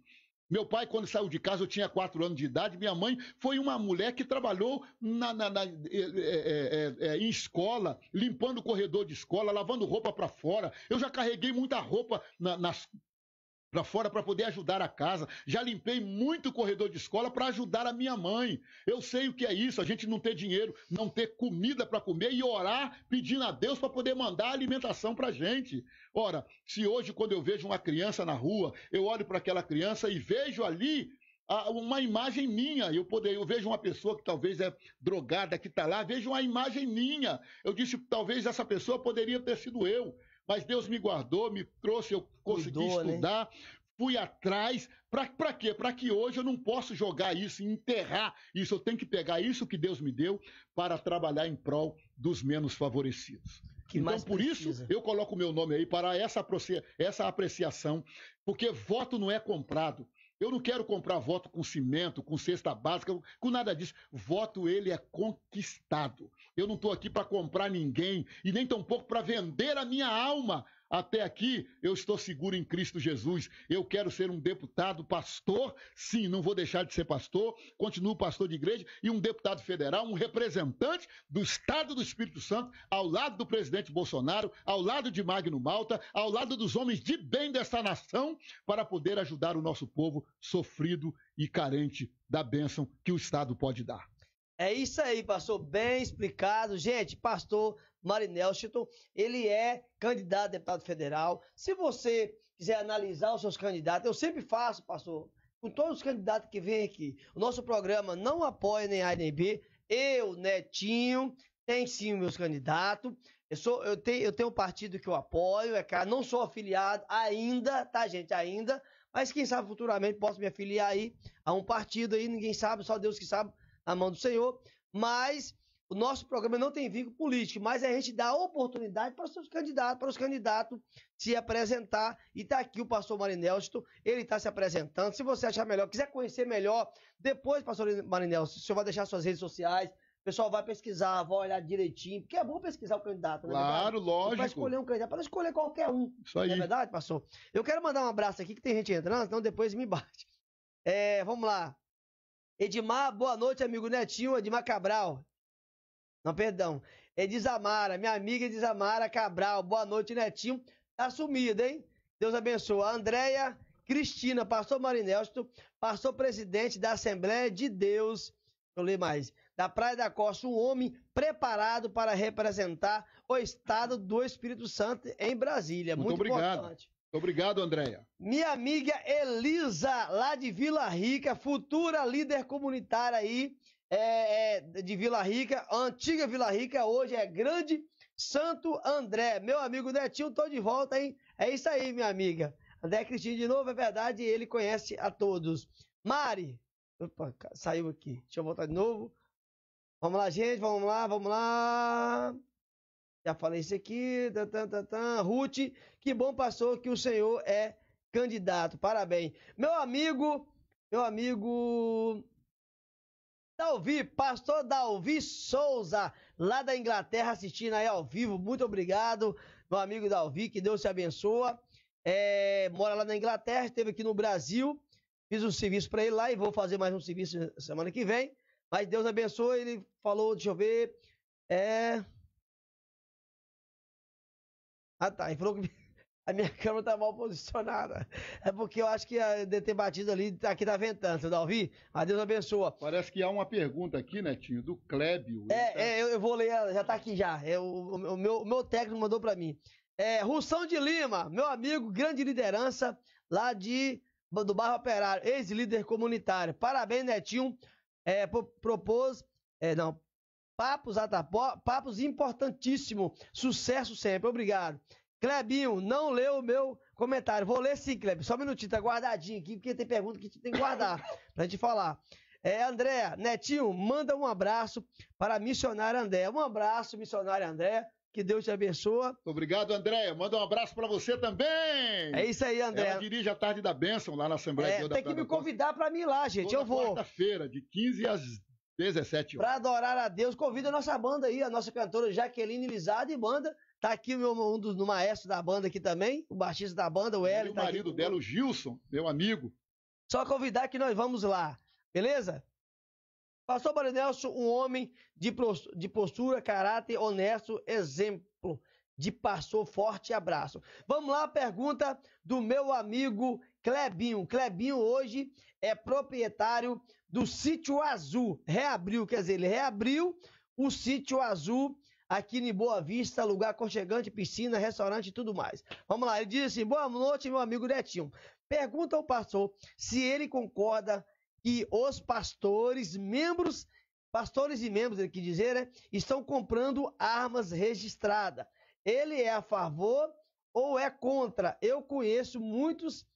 Meu pai, quando saiu de casa, eu tinha quatro anos de idade. Minha mãe foi uma mulher que trabalhou na, na, na, é, é, é, em escola, limpando o corredor de escola, lavando roupa para fora. Eu já carreguei muita roupa nas para fora para poder ajudar a casa. Já limpei muito o corredor de escola para ajudar a minha mãe. Eu sei o que é isso, a gente não ter dinheiro, não ter comida para comer e orar pedindo a Deus para poder mandar alimentação para gente. Ora, se hoje quando eu vejo uma criança na rua, eu olho para aquela criança e vejo ali uma imagem minha. Eu poder, eu vejo uma pessoa que talvez é drogada que está lá, vejo uma imagem minha. Eu disse, talvez essa pessoa poderia ter sido eu. Mas Deus me guardou, me trouxe, eu consegui Cuidou, né? estudar, né? fui atrás. Para quê? Para que hoje eu não possa jogar isso, enterrar isso. Eu tenho que pegar isso que Deus me deu para trabalhar em prol dos menos favorecidos. Que então, por precisa. isso, eu coloco o meu nome aí para essa, essa apreciação, porque voto não é comprado. Eu não quero comprar voto com cimento, com cesta básica, com nada disso. Voto, ele é conquistado. Eu não estou aqui para comprar ninguém e nem tampouco para vender a minha alma até aqui eu estou seguro em Cristo Jesus. Eu quero ser um deputado pastor. Sim, não vou deixar de ser pastor. Continuo pastor de igreja e um deputado federal, um representante do Estado do Espírito Santo, ao lado do presidente Bolsonaro, ao lado de Magno Malta, ao lado dos homens de bem desta nação, para poder ajudar o nosso povo sofrido e carente da bênção que o Estado pode dar.
É isso aí, pastor, bem explicado. Gente, pastor Marinel ele é candidato a deputado federal. Se você quiser analisar os seus candidatos, eu sempre faço, pastor, com todos os candidatos que vêm aqui. O nosso programa não apoia nem A nem B. Eu, Netinho, tem sim meus candidatos. Eu, sou, eu, tenho, eu tenho um partido que eu apoio, é claro, não sou afiliado ainda, tá, gente? Ainda. Mas quem sabe futuramente posso me afiliar aí a um partido aí, ninguém sabe, só Deus que sabe à mão do Senhor, mas o nosso programa não tem vínculo político, mas a gente dá oportunidade para os seus candidatos, para os candidatos se apresentar. E está aqui o pastor Marinelsto, ele está se apresentando. Se você achar melhor, quiser conhecer melhor, depois, pastor Marinelsto, o senhor vai deixar suas redes sociais. O pessoal vai pesquisar, vai olhar direitinho, porque é bom pesquisar o candidato, né? Claro, verdade? lógico. Para escolher um candidato, para escolher qualquer um. Isso aí. Não é verdade, pastor? Eu quero mandar um abraço aqui, que tem gente entrando, senão depois me bate. É, vamos lá. Edmar, boa noite, amigo Netinho, Edmar Cabral. Não, perdão. Edizamara, minha amiga Edizamara Cabral. Boa noite, Netinho. Tá sumida, hein? Deus abençoe. Andréia Cristina, pastor Marinelsto, pastor presidente da Assembleia de Deus. Deixa eu ler mais. Da Praia da Costa, um homem preparado para representar o Estado do Espírito Santo em Brasília. Muito, Muito obrigado. importante.
Obrigado, Andréia.
Minha amiga Elisa, lá de Vila Rica, futura líder comunitária aí é, é, de Vila Rica, antiga Vila Rica, hoje é grande Santo André. Meu amigo Netinho, tô de volta, hein? É isso aí, minha amiga. André Cristina, de novo, é verdade, ele conhece a todos. Mari, opa, saiu aqui. Deixa eu voltar de novo. Vamos lá, gente, vamos lá, vamos lá. Já falei isso aqui. Tan, tan, tan, tan. Ruth, que bom passou que o senhor é candidato. Parabéns. Meu amigo, meu amigo Dalvi, pastor Dalvi Souza, lá da Inglaterra, assistindo aí ao vivo. Muito obrigado, meu amigo Dalvi, que Deus te abençoa. É, mora lá na Inglaterra, esteve aqui no Brasil. Fiz um serviço para ele lá e vou fazer mais um serviço semana que vem. Mas Deus abençoe. Ele falou, deixa eu ver. É. Ah tá, ele falou que a minha câmera tá mal posicionada. É porque eu acho que ah, de ter batido ali, tá aqui tá ventando, você dá tá ouvir? A ah, Deus abençoa. Parece que há uma pergunta aqui, Netinho, do Clébio. É, tá... é eu, eu, vou ler, já tá aqui já. É, o, o, meu, o meu técnico mandou para mim. É, Russão de Lima, meu amigo, grande liderança lá de, do bairro Operário, ex-líder comunitário. Parabéns, Netinho. É, propôs, é, não, Papos Atapó, papos importantíssimo. Sucesso sempre, obrigado. Clebinho, não leu o meu comentário. Vou ler sim, Clebinho. Só um minutinho, tá guardadinho aqui, porque tem pergunta que tem que guardar pra gente falar. É, André, Netinho, manda um abraço para a missionária André. Um abraço, missionária André. Que Deus te abençoe. Obrigado, Andréia. Manda um abraço
para você também. É isso aí, André. Ela dirige a tarde da bênção lá na Assembleia é, Tem que me convidar para mim lá, gente. Toda Eu vou. Quarta-feira, de 15 às 17 horas. Para adorar a Deus, convida
a nossa banda aí, a nossa cantora Jaqueline Lizardo e banda. Tá aqui meu, um dos no maestro da banda aqui também, o baixista da banda, o Hélio. E tá o marido dela,
o Gilson, meu amigo. Só convidar
que nós vamos lá, beleza? Pastor Mário um homem de postura, de postura, caráter honesto, exemplo de pastor, forte abraço. Vamos lá, pergunta do meu amigo Clebinho. Clebinho hoje é proprietário do Sítio Azul. Reabriu, quer dizer, ele reabriu o Sítio Azul aqui em Boa Vista, lugar aconchegante, piscina, restaurante e tudo mais. Vamos lá, ele diz assim: boa noite, meu amigo Netinho. Pergunta ao pastor se ele concorda que os pastores, membros, pastores e membros, ele quer dizer, né, estão comprando armas registradas. Ele é a favor ou é contra? Eu conheço muitos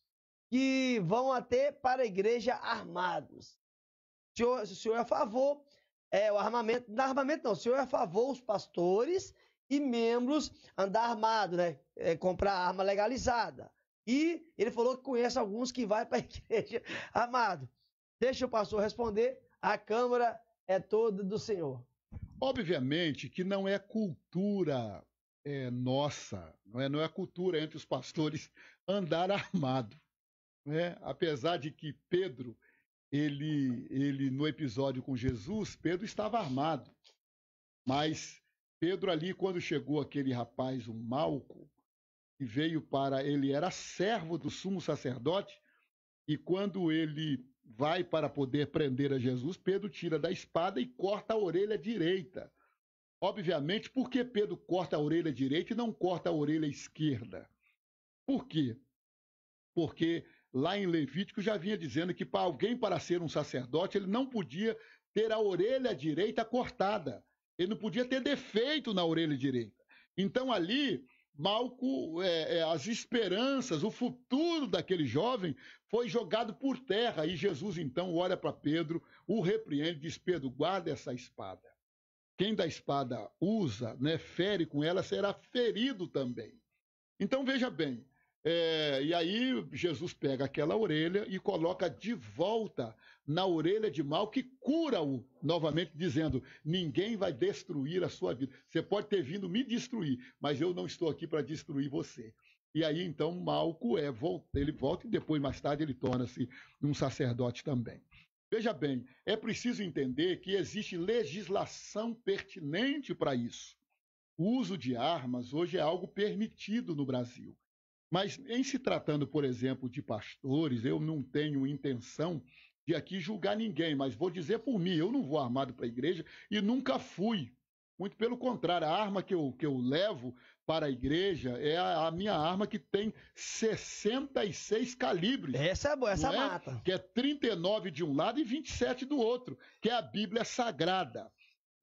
que vão até para a igreja armados. O senhor, o senhor é a favor, é, o armamento, não é armamento não, o senhor é a favor os pastores e membros andar armado, né? É, comprar arma legalizada. E ele falou que conhece alguns que vai para a igreja armado.
Deixa o pastor responder, a Câmara é toda do Senhor. Obviamente que não é cultura é, nossa, não é, não é cultura entre os pastores andar armado né? apesar de que Pedro, ele, ele no episódio com Jesus, Pedro estava armado. Mas Pedro ali, quando chegou aquele rapaz, o Malco, que veio para ele, era servo do sumo sacerdote, e quando ele vai para poder prender a Jesus, Pedro tira da espada e corta a orelha direita. Obviamente, por que Pedro corta a orelha direita e não corta a orelha esquerda? Por quê? Porque lá em Levítico já vinha dizendo que para alguém para ser um sacerdote, ele não podia ter a orelha direita cortada. Ele não podia ter defeito na orelha direita. Então ali, Malco, é, é, as esperanças, o futuro daquele jovem foi jogado por terra. E Jesus então olha para Pedro, o repreende, diz: Pedro, guarda essa espada. Quem da espada usa, né, fere com ela, será ferido também. Então veja bem, é, e aí Jesus pega aquela orelha e coloca de volta na orelha de mal que cura-o, novamente dizendo: ninguém vai destruir a sua vida. Você pode ter vindo me destruir, mas eu não estou aqui para destruir você. E aí então Malco é ele volta e depois mais tarde ele torna-se um sacerdote também. Veja bem, é preciso entender que existe legislação pertinente para isso. O uso de armas hoje é algo permitido no Brasil. Mas em se tratando, por exemplo, de pastores, eu não tenho intenção de aqui julgar ninguém, mas vou dizer por mim, eu não vou armado para a igreja e nunca fui. Muito pelo contrário, a arma que eu, que eu levo para a igreja é a, a minha arma que tem 66 calibres. Essa é boa, essa é? mata. Que é 39 de um lado e 27 do outro, que é a Bíblia Sagrada.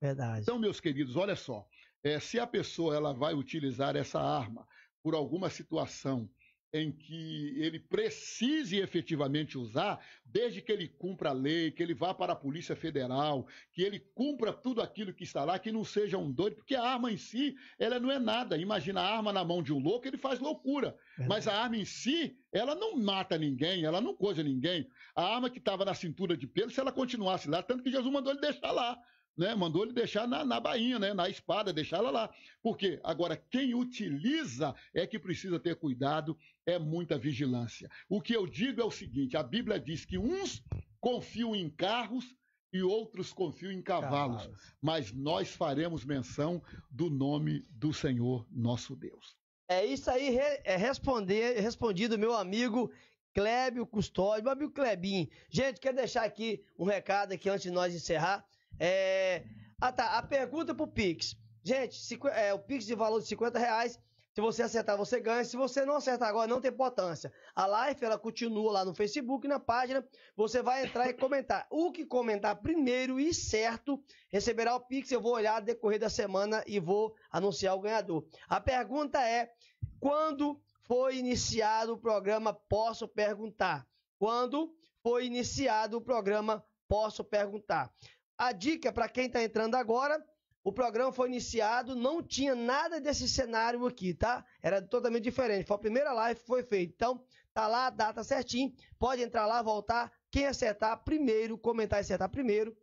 Verdade. Então, meus queridos, olha só. É, se a pessoa ela vai utilizar essa arma por alguma situação em que ele precise efetivamente usar, desde que ele cumpra a lei, que ele vá para a Polícia Federal, que ele cumpra tudo aquilo que está lá, que não seja um doido, porque a arma em si, ela não é nada. Imagina a arma na mão de um louco, ele faz loucura. É. Mas a arma em si, ela não mata ninguém, ela não coisa ninguém. A arma que estava na cintura de Pedro, se ela continuasse lá, tanto que Jesus mandou ele deixar lá né? Mandou ele deixar na, na bainha, né? Na espada, deixar ela lá. Porque agora quem utiliza é que precisa ter cuidado, é muita vigilância. O que eu digo é o seguinte: a Bíblia diz que uns confiam em carros e outros confiam em cavalos, cavalos, mas nós faremos menção do nome do Senhor nosso Deus.
É isso aí, é responder, respondido meu amigo Clébio Custódio, meu amigo Clebinho. Gente, quer deixar aqui um recado aqui antes de nós encerrar? É... Ah, tá. A pergunta pro Pix. Gente, é, o Pix de valor de 50 reais. Se você acertar, você ganha. Se você não acertar agora, não tem importância. A live, ela continua lá no Facebook, na página. Você vai entrar e comentar. O que comentar primeiro e certo receberá o Pix. Eu vou olhar decorrer da semana e vou anunciar o ganhador. A pergunta é: quando foi iniciado o programa Posso Perguntar? Quando foi iniciado o programa Posso Perguntar? A dica para quem está entrando agora: o programa foi iniciado, não tinha nada desse cenário aqui, tá? Era totalmente diferente. Foi a primeira live que foi feita. Então, tá lá a data certinho. Pode entrar lá, voltar. Quem acertar primeiro, comentar e acertar primeiro,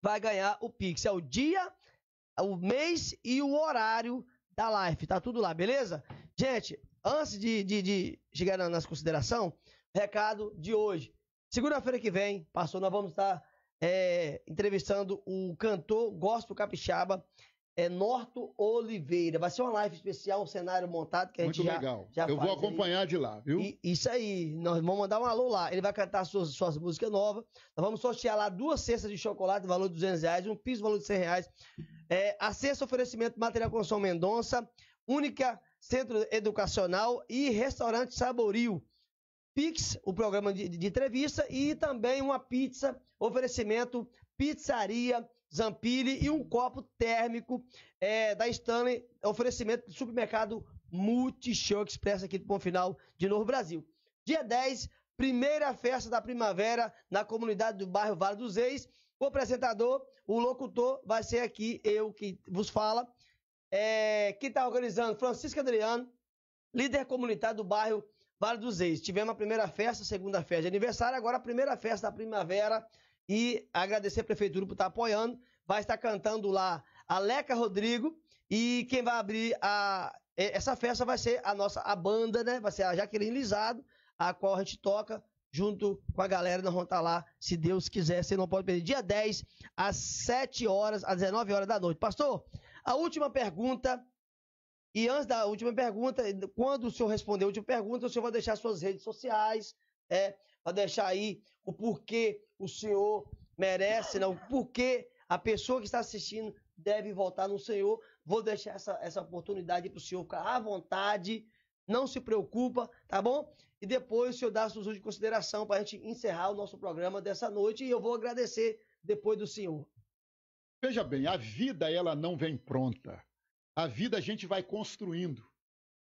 vai ganhar o Pix. É o dia, o mês e o horário da live. Tá tudo lá, beleza? Gente, antes de, de, de chegar nas considerações, recado de hoje. Segunda-feira que vem, passou, nós vamos estar tá é, entrevistando o cantor gospel capixaba é Norto Oliveira. Vai ser uma live especial, um cenário montado que a gente já, legal. Eu vou acompanhar aí. de
lá, viu? E,
isso aí, nós vamos mandar um alô lá. Ele vai cantar suas, suas músicas novas. Nós vamos sortear lá duas cestas de chocolate, valor de 200 reais, um piso, valor de 100 reais. É, a cesta oferecimento material Construção Mendonça, única centro educacional e restaurante Saboril. Pix, o programa de, de, entrevista, e também uma pizza, oferecimento Pizzaria Zampili e um copo térmico é, da Stanley, oferecimento do supermercado Multishow Express aqui do Bom Final de Novo Brasil. Dia 10, primeira festa da primavera na comunidade do bairro Vale dos Reis. O apresentador, o locutor, vai ser aqui eu que vos fala. É, quem está organizando? Francisco Adriano, líder comunitário do bairro Vale dos Reis. Tivemos a primeira festa, a segunda festa de aniversário, agora a primeira festa da primavera. E agradecer a prefeitura por estar apoiando. Vai estar cantando lá Aleca Rodrigo. E quem vai abrir a, essa festa vai ser a nossa a banda, né? Vai ser a Jaqueline Lizado, a qual a gente toca junto com a galera. Nós vamos estar lá, se Deus quiser. Você não pode perder. Dia 10, às 7 horas, às 19 horas da noite. Pastor, a última pergunta e antes da última pergunta, quando o senhor responder a última pergunta, o senhor vai deixar suas redes sociais, é, vai deixar aí o porquê o senhor merece, né, o porquê a pessoa que está assistindo deve votar no senhor. Vou deixar essa, essa oportunidade para o senhor ficar à vontade, não se preocupa, tá bom? E depois o senhor dá suas de consideração para a gente encerrar o nosso programa
dessa noite e eu vou agradecer depois do senhor. Veja bem, a vida ela não vem pronta. A vida a gente vai construindo.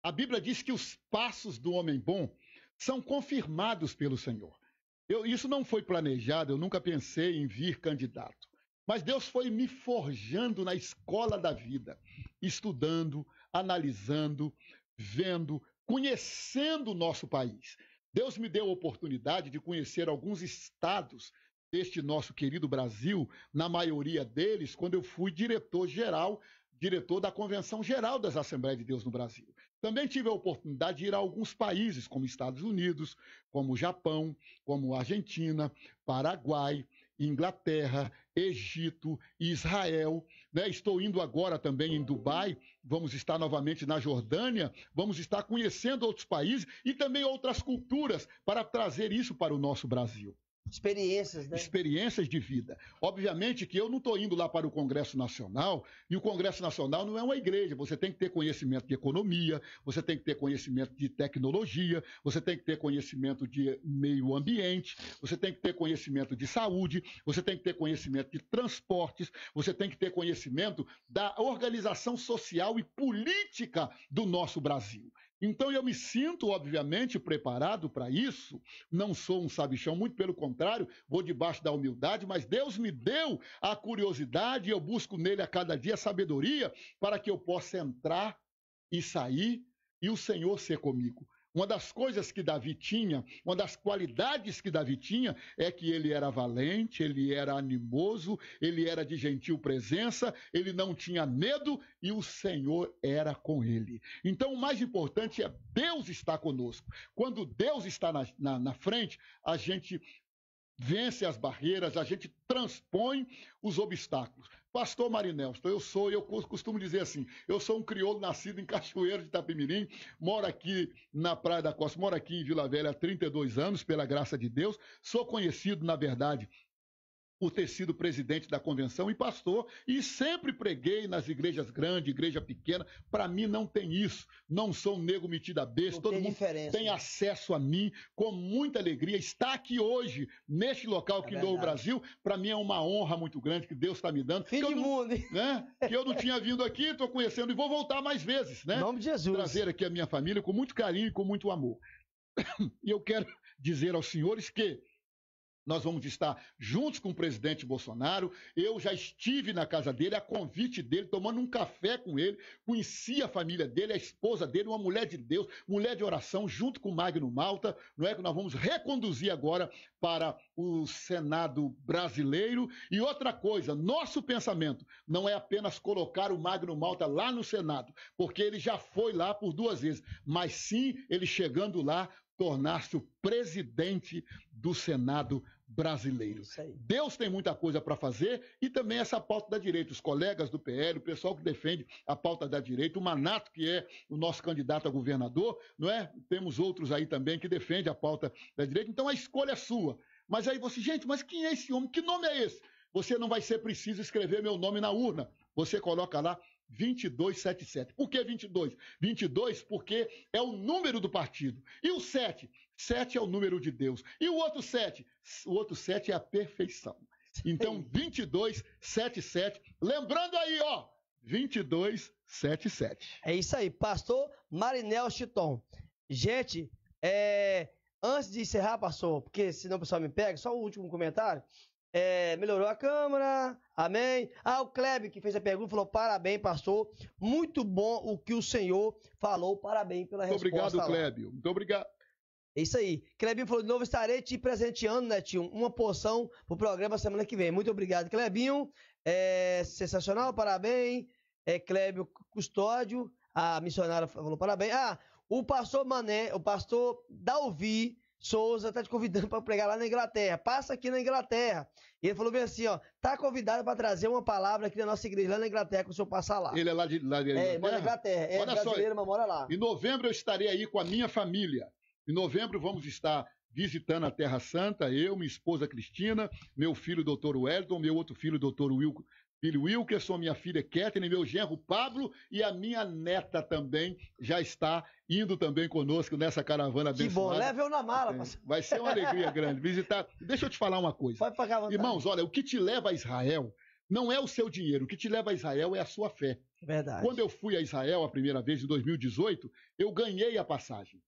A Bíblia diz que os passos do homem bom são confirmados pelo Senhor. Eu, isso não foi planejado, eu nunca pensei em vir candidato. Mas Deus foi me forjando na escola da vida, estudando, analisando, vendo, conhecendo o nosso país. Deus me deu a oportunidade de conhecer alguns estados deste nosso querido Brasil, na maioria deles, quando eu fui diretor-geral diretor da Convenção Geral das Assembleias de Deus no Brasil. Também tive a oportunidade de ir a alguns países, como Estados Unidos, como Japão, como Argentina, Paraguai, Inglaterra, Egito, Israel. Né? Estou indo agora também em Dubai, vamos estar novamente na Jordânia, vamos estar conhecendo outros países e também outras culturas para trazer isso para o nosso Brasil. Experiências, né? Experiências de vida. Obviamente que eu não estou indo lá para o Congresso Nacional, e o Congresso Nacional não é uma igreja. Você tem que ter conhecimento de economia, você tem que ter conhecimento de tecnologia, você tem que ter conhecimento de meio ambiente, você tem que ter conhecimento de saúde, você tem que ter conhecimento de transportes, você tem que ter conhecimento da organização social e política do nosso Brasil. Então eu me sinto, obviamente, preparado para isso, não sou um sabichão, muito pelo contrário, vou debaixo da humildade, mas Deus me deu a curiosidade, e eu busco nele a cada dia a sabedoria para que eu possa entrar e sair e o Senhor ser comigo. Uma das coisas que Davi tinha, uma das qualidades que Davi tinha, é que ele era valente, ele era animoso, ele era de gentil presença, ele não tinha medo e o Senhor era com ele. Então, o mais importante é Deus estar conosco. Quando Deus está na, na, na frente, a gente vence as barreiras, a gente transpõe os obstáculos. Pastor Marinel, eu sou, eu costumo dizer assim, eu sou um crioulo nascido em Cachoeiro de Itapemirim, moro aqui na Praia da Costa, moro aqui em Vila Velha há 32 anos, pela graça de Deus, sou conhecido, na verdade, por ter sido presidente da convenção e pastor, e sempre preguei nas igrejas grandes, igreja pequena. Para mim não tem isso. Não sou um nego metido a besta. Todo mundo diferença. tem né? acesso a mim com muita alegria. está aqui hoje, neste local é que dou o Brasil, para mim é uma honra muito grande que Deus está me dando. Filho de não, mundo. Né? Que eu não tinha vindo aqui, estou conhecendo e vou voltar mais vezes. Né? Em nome de Jesus. Trazer aqui a minha família com muito carinho e com muito amor. E eu quero dizer aos senhores que nós vamos estar juntos com o presidente Bolsonaro. Eu já estive na casa dele, a convite dele, tomando um café com ele. Conheci a família dele, a esposa dele, uma mulher de Deus, mulher de oração, junto com Magno Malta. Não é que nós vamos reconduzir agora para o Senado brasileiro. E outra coisa, nosso pensamento não é apenas colocar o Magno Malta lá no Senado, porque ele já foi lá por duas vezes, mas sim ele chegando lá tornar-se o presidente do Senado brasileiro. Deus tem muita coisa para fazer e também essa pauta da direita. Os colegas do PL, o pessoal que defende a pauta da direita, o Manato, que é o nosso candidato a governador, não é? Temos outros aí também que defendem a pauta da direita. Então a escolha é sua. Mas aí você, gente, mas quem é esse homem? Que nome é esse? Você não vai ser preciso escrever meu nome na urna. Você coloca lá 2277. Por que 22? 22 porque é o número do partido. E o 7? 7 é o número de Deus. E o outro 7? O outro 7 é a perfeição. Então, 2277. Lembrando aí, ó, 2277. É isso aí, pastor Marinel Chiton.
Gente, é, antes de encerrar, pastor, porque senão o pessoal me pega, só o último comentário. É, melhorou a câmera, amém. Ah, o Kleb que fez a pergunta falou: parabéns, pastor. Muito bom o que o senhor falou, parabéns pela Muito resposta. Obrigado, Kleb. Muito obrigado. É isso aí. Clebinho falou de novo, estarei te presenteando, Netinho, uma porção pro programa semana que vem. Muito obrigado, Clebinho. É sensacional, parabéns. É Clébio Custódio, a missionária falou parabéns. Ah, o pastor Mané, o pastor Dalvi Souza está te convidando para pregar lá na Inglaterra. Passa aqui na Inglaterra. E ele falou bem assim, ó, tá convidado para trazer uma palavra aqui na nossa igreja lá na Inglaterra que o senhor
passar lá. Ele é lá de lá de Inglaterra. É, mora na Inglaterra. É Olha brasileiro, só, mas mora lá. Em novembro eu estarei aí com a minha família. Em novembro vamos estar visitando a Terra Santa, eu, minha esposa Cristina, meu filho doutor Wellington, meu outro filho doutor Will, filho Wilkerson, minha filha Ketine, meu genro Pablo e a minha neta também já está indo também conosco nessa caravana abençoada. Que bom, leve eu na mala. Parceiro. Vai ser uma alegria grande visitar. Deixa eu te falar uma coisa. Pode pagar Irmãos, olha, o que te leva a Israel não é o seu dinheiro, o que te leva a Israel é a sua fé. Verdade. Quando eu fui a Israel a primeira vez, em 2018, eu ganhei a passagem.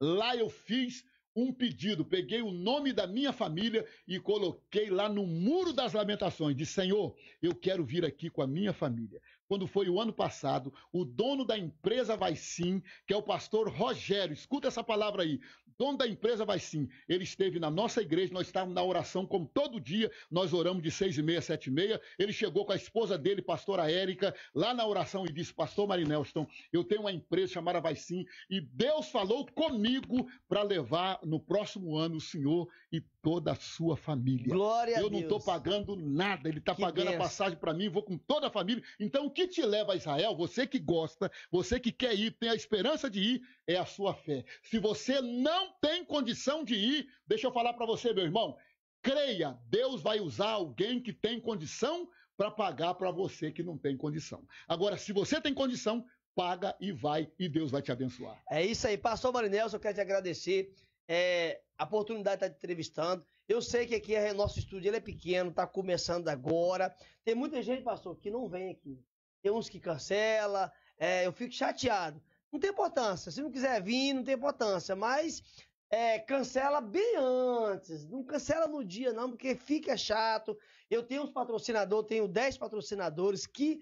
Lá eu fiz um pedido, peguei o nome da minha família e coloquei lá no muro das lamentações, de Senhor, eu quero vir aqui com a minha família. Quando foi o ano passado, o dono da empresa Vai Sim, que é o pastor Rogério, escuta essa palavra aí, dono da empresa vai sim. Ele esteve na nossa igreja, nós estávamos na oração como todo dia, nós oramos de seis e meia, sete e meia. Ele chegou com a esposa dele, pastora Érica, lá na oração e disse, pastor Marinelston, eu tenho uma empresa chamada Vai Sim e Deus falou comigo para levar no próximo ano o senhor e toda a sua família. Glória eu a Deus. Eu não estou pagando nada, ele está pagando a passagem para mim, vou com toda a família. Então, o que te leva a Israel, você que gosta, você que quer ir, tem a esperança de ir, é a sua fé. Se você não tem condição de ir, deixa eu falar para você, meu irmão, creia, Deus vai usar alguém que tem condição para pagar para você que não tem condição. Agora, se você tem condição, paga e vai, e Deus vai te abençoar.
É isso aí. Pastor Marinelson, eu quero te agradecer é, a oportunidade de tá estar te entrevistando. Eu sei que aqui é nosso estúdio ele é pequeno, está começando agora. Tem muita gente, pastor, que não vem aqui. Tem uns que cancela, é, eu fico chateado. Não tem importância. Se não quiser vir, não tem importância. Mas é, cancela bem antes. Não cancela no dia, não, porque fica chato. Eu tenho uns patrocinadores, tenho 10 patrocinadores que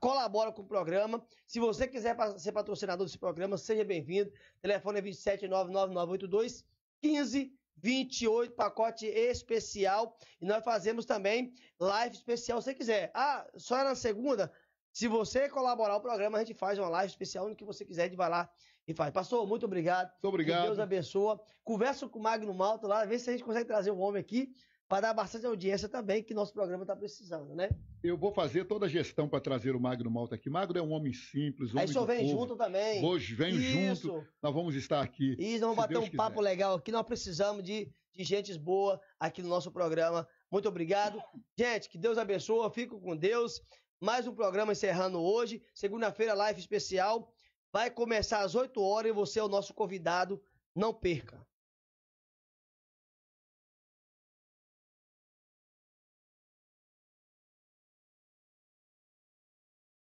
colaboram com o programa. Se você quiser ser patrocinador desse programa, seja bem-vindo. Telefone é 2799982 1528, pacote especial. E nós fazemos também live especial se você quiser. Ah, só na segunda? Se você colaborar o programa, a gente faz uma live especial no que você quiser, a gente vai lá e faz. Pastor, muito obrigado. Muito obrigado. Que Deus abençoa. Conversa com o Magno Malta lá, vê se a gente consegue trazer o homem aqui para dar bastante audiência também, que nosso programa está precisando, né?
Eu vou fazer toda a gestão para trazer o Magno Malta aqui. Magno é um homem simples, homem Aí senhor vem povo. junto também. Hoje vem Isso. junto. Nós vamos estar aqui. Isso, nós vamos bater Deus um quiser. papo legal aqui. Nós precisamos de, de gente boa aqui no nosso
programa. Muito obrigado. Gente, que Deus abençoe. Fico com Deus. Mais um programa encerrando hoje. Segunda-feira, live especial. Vai começar às 8 horas e você é o nosso
convidado. Não perca.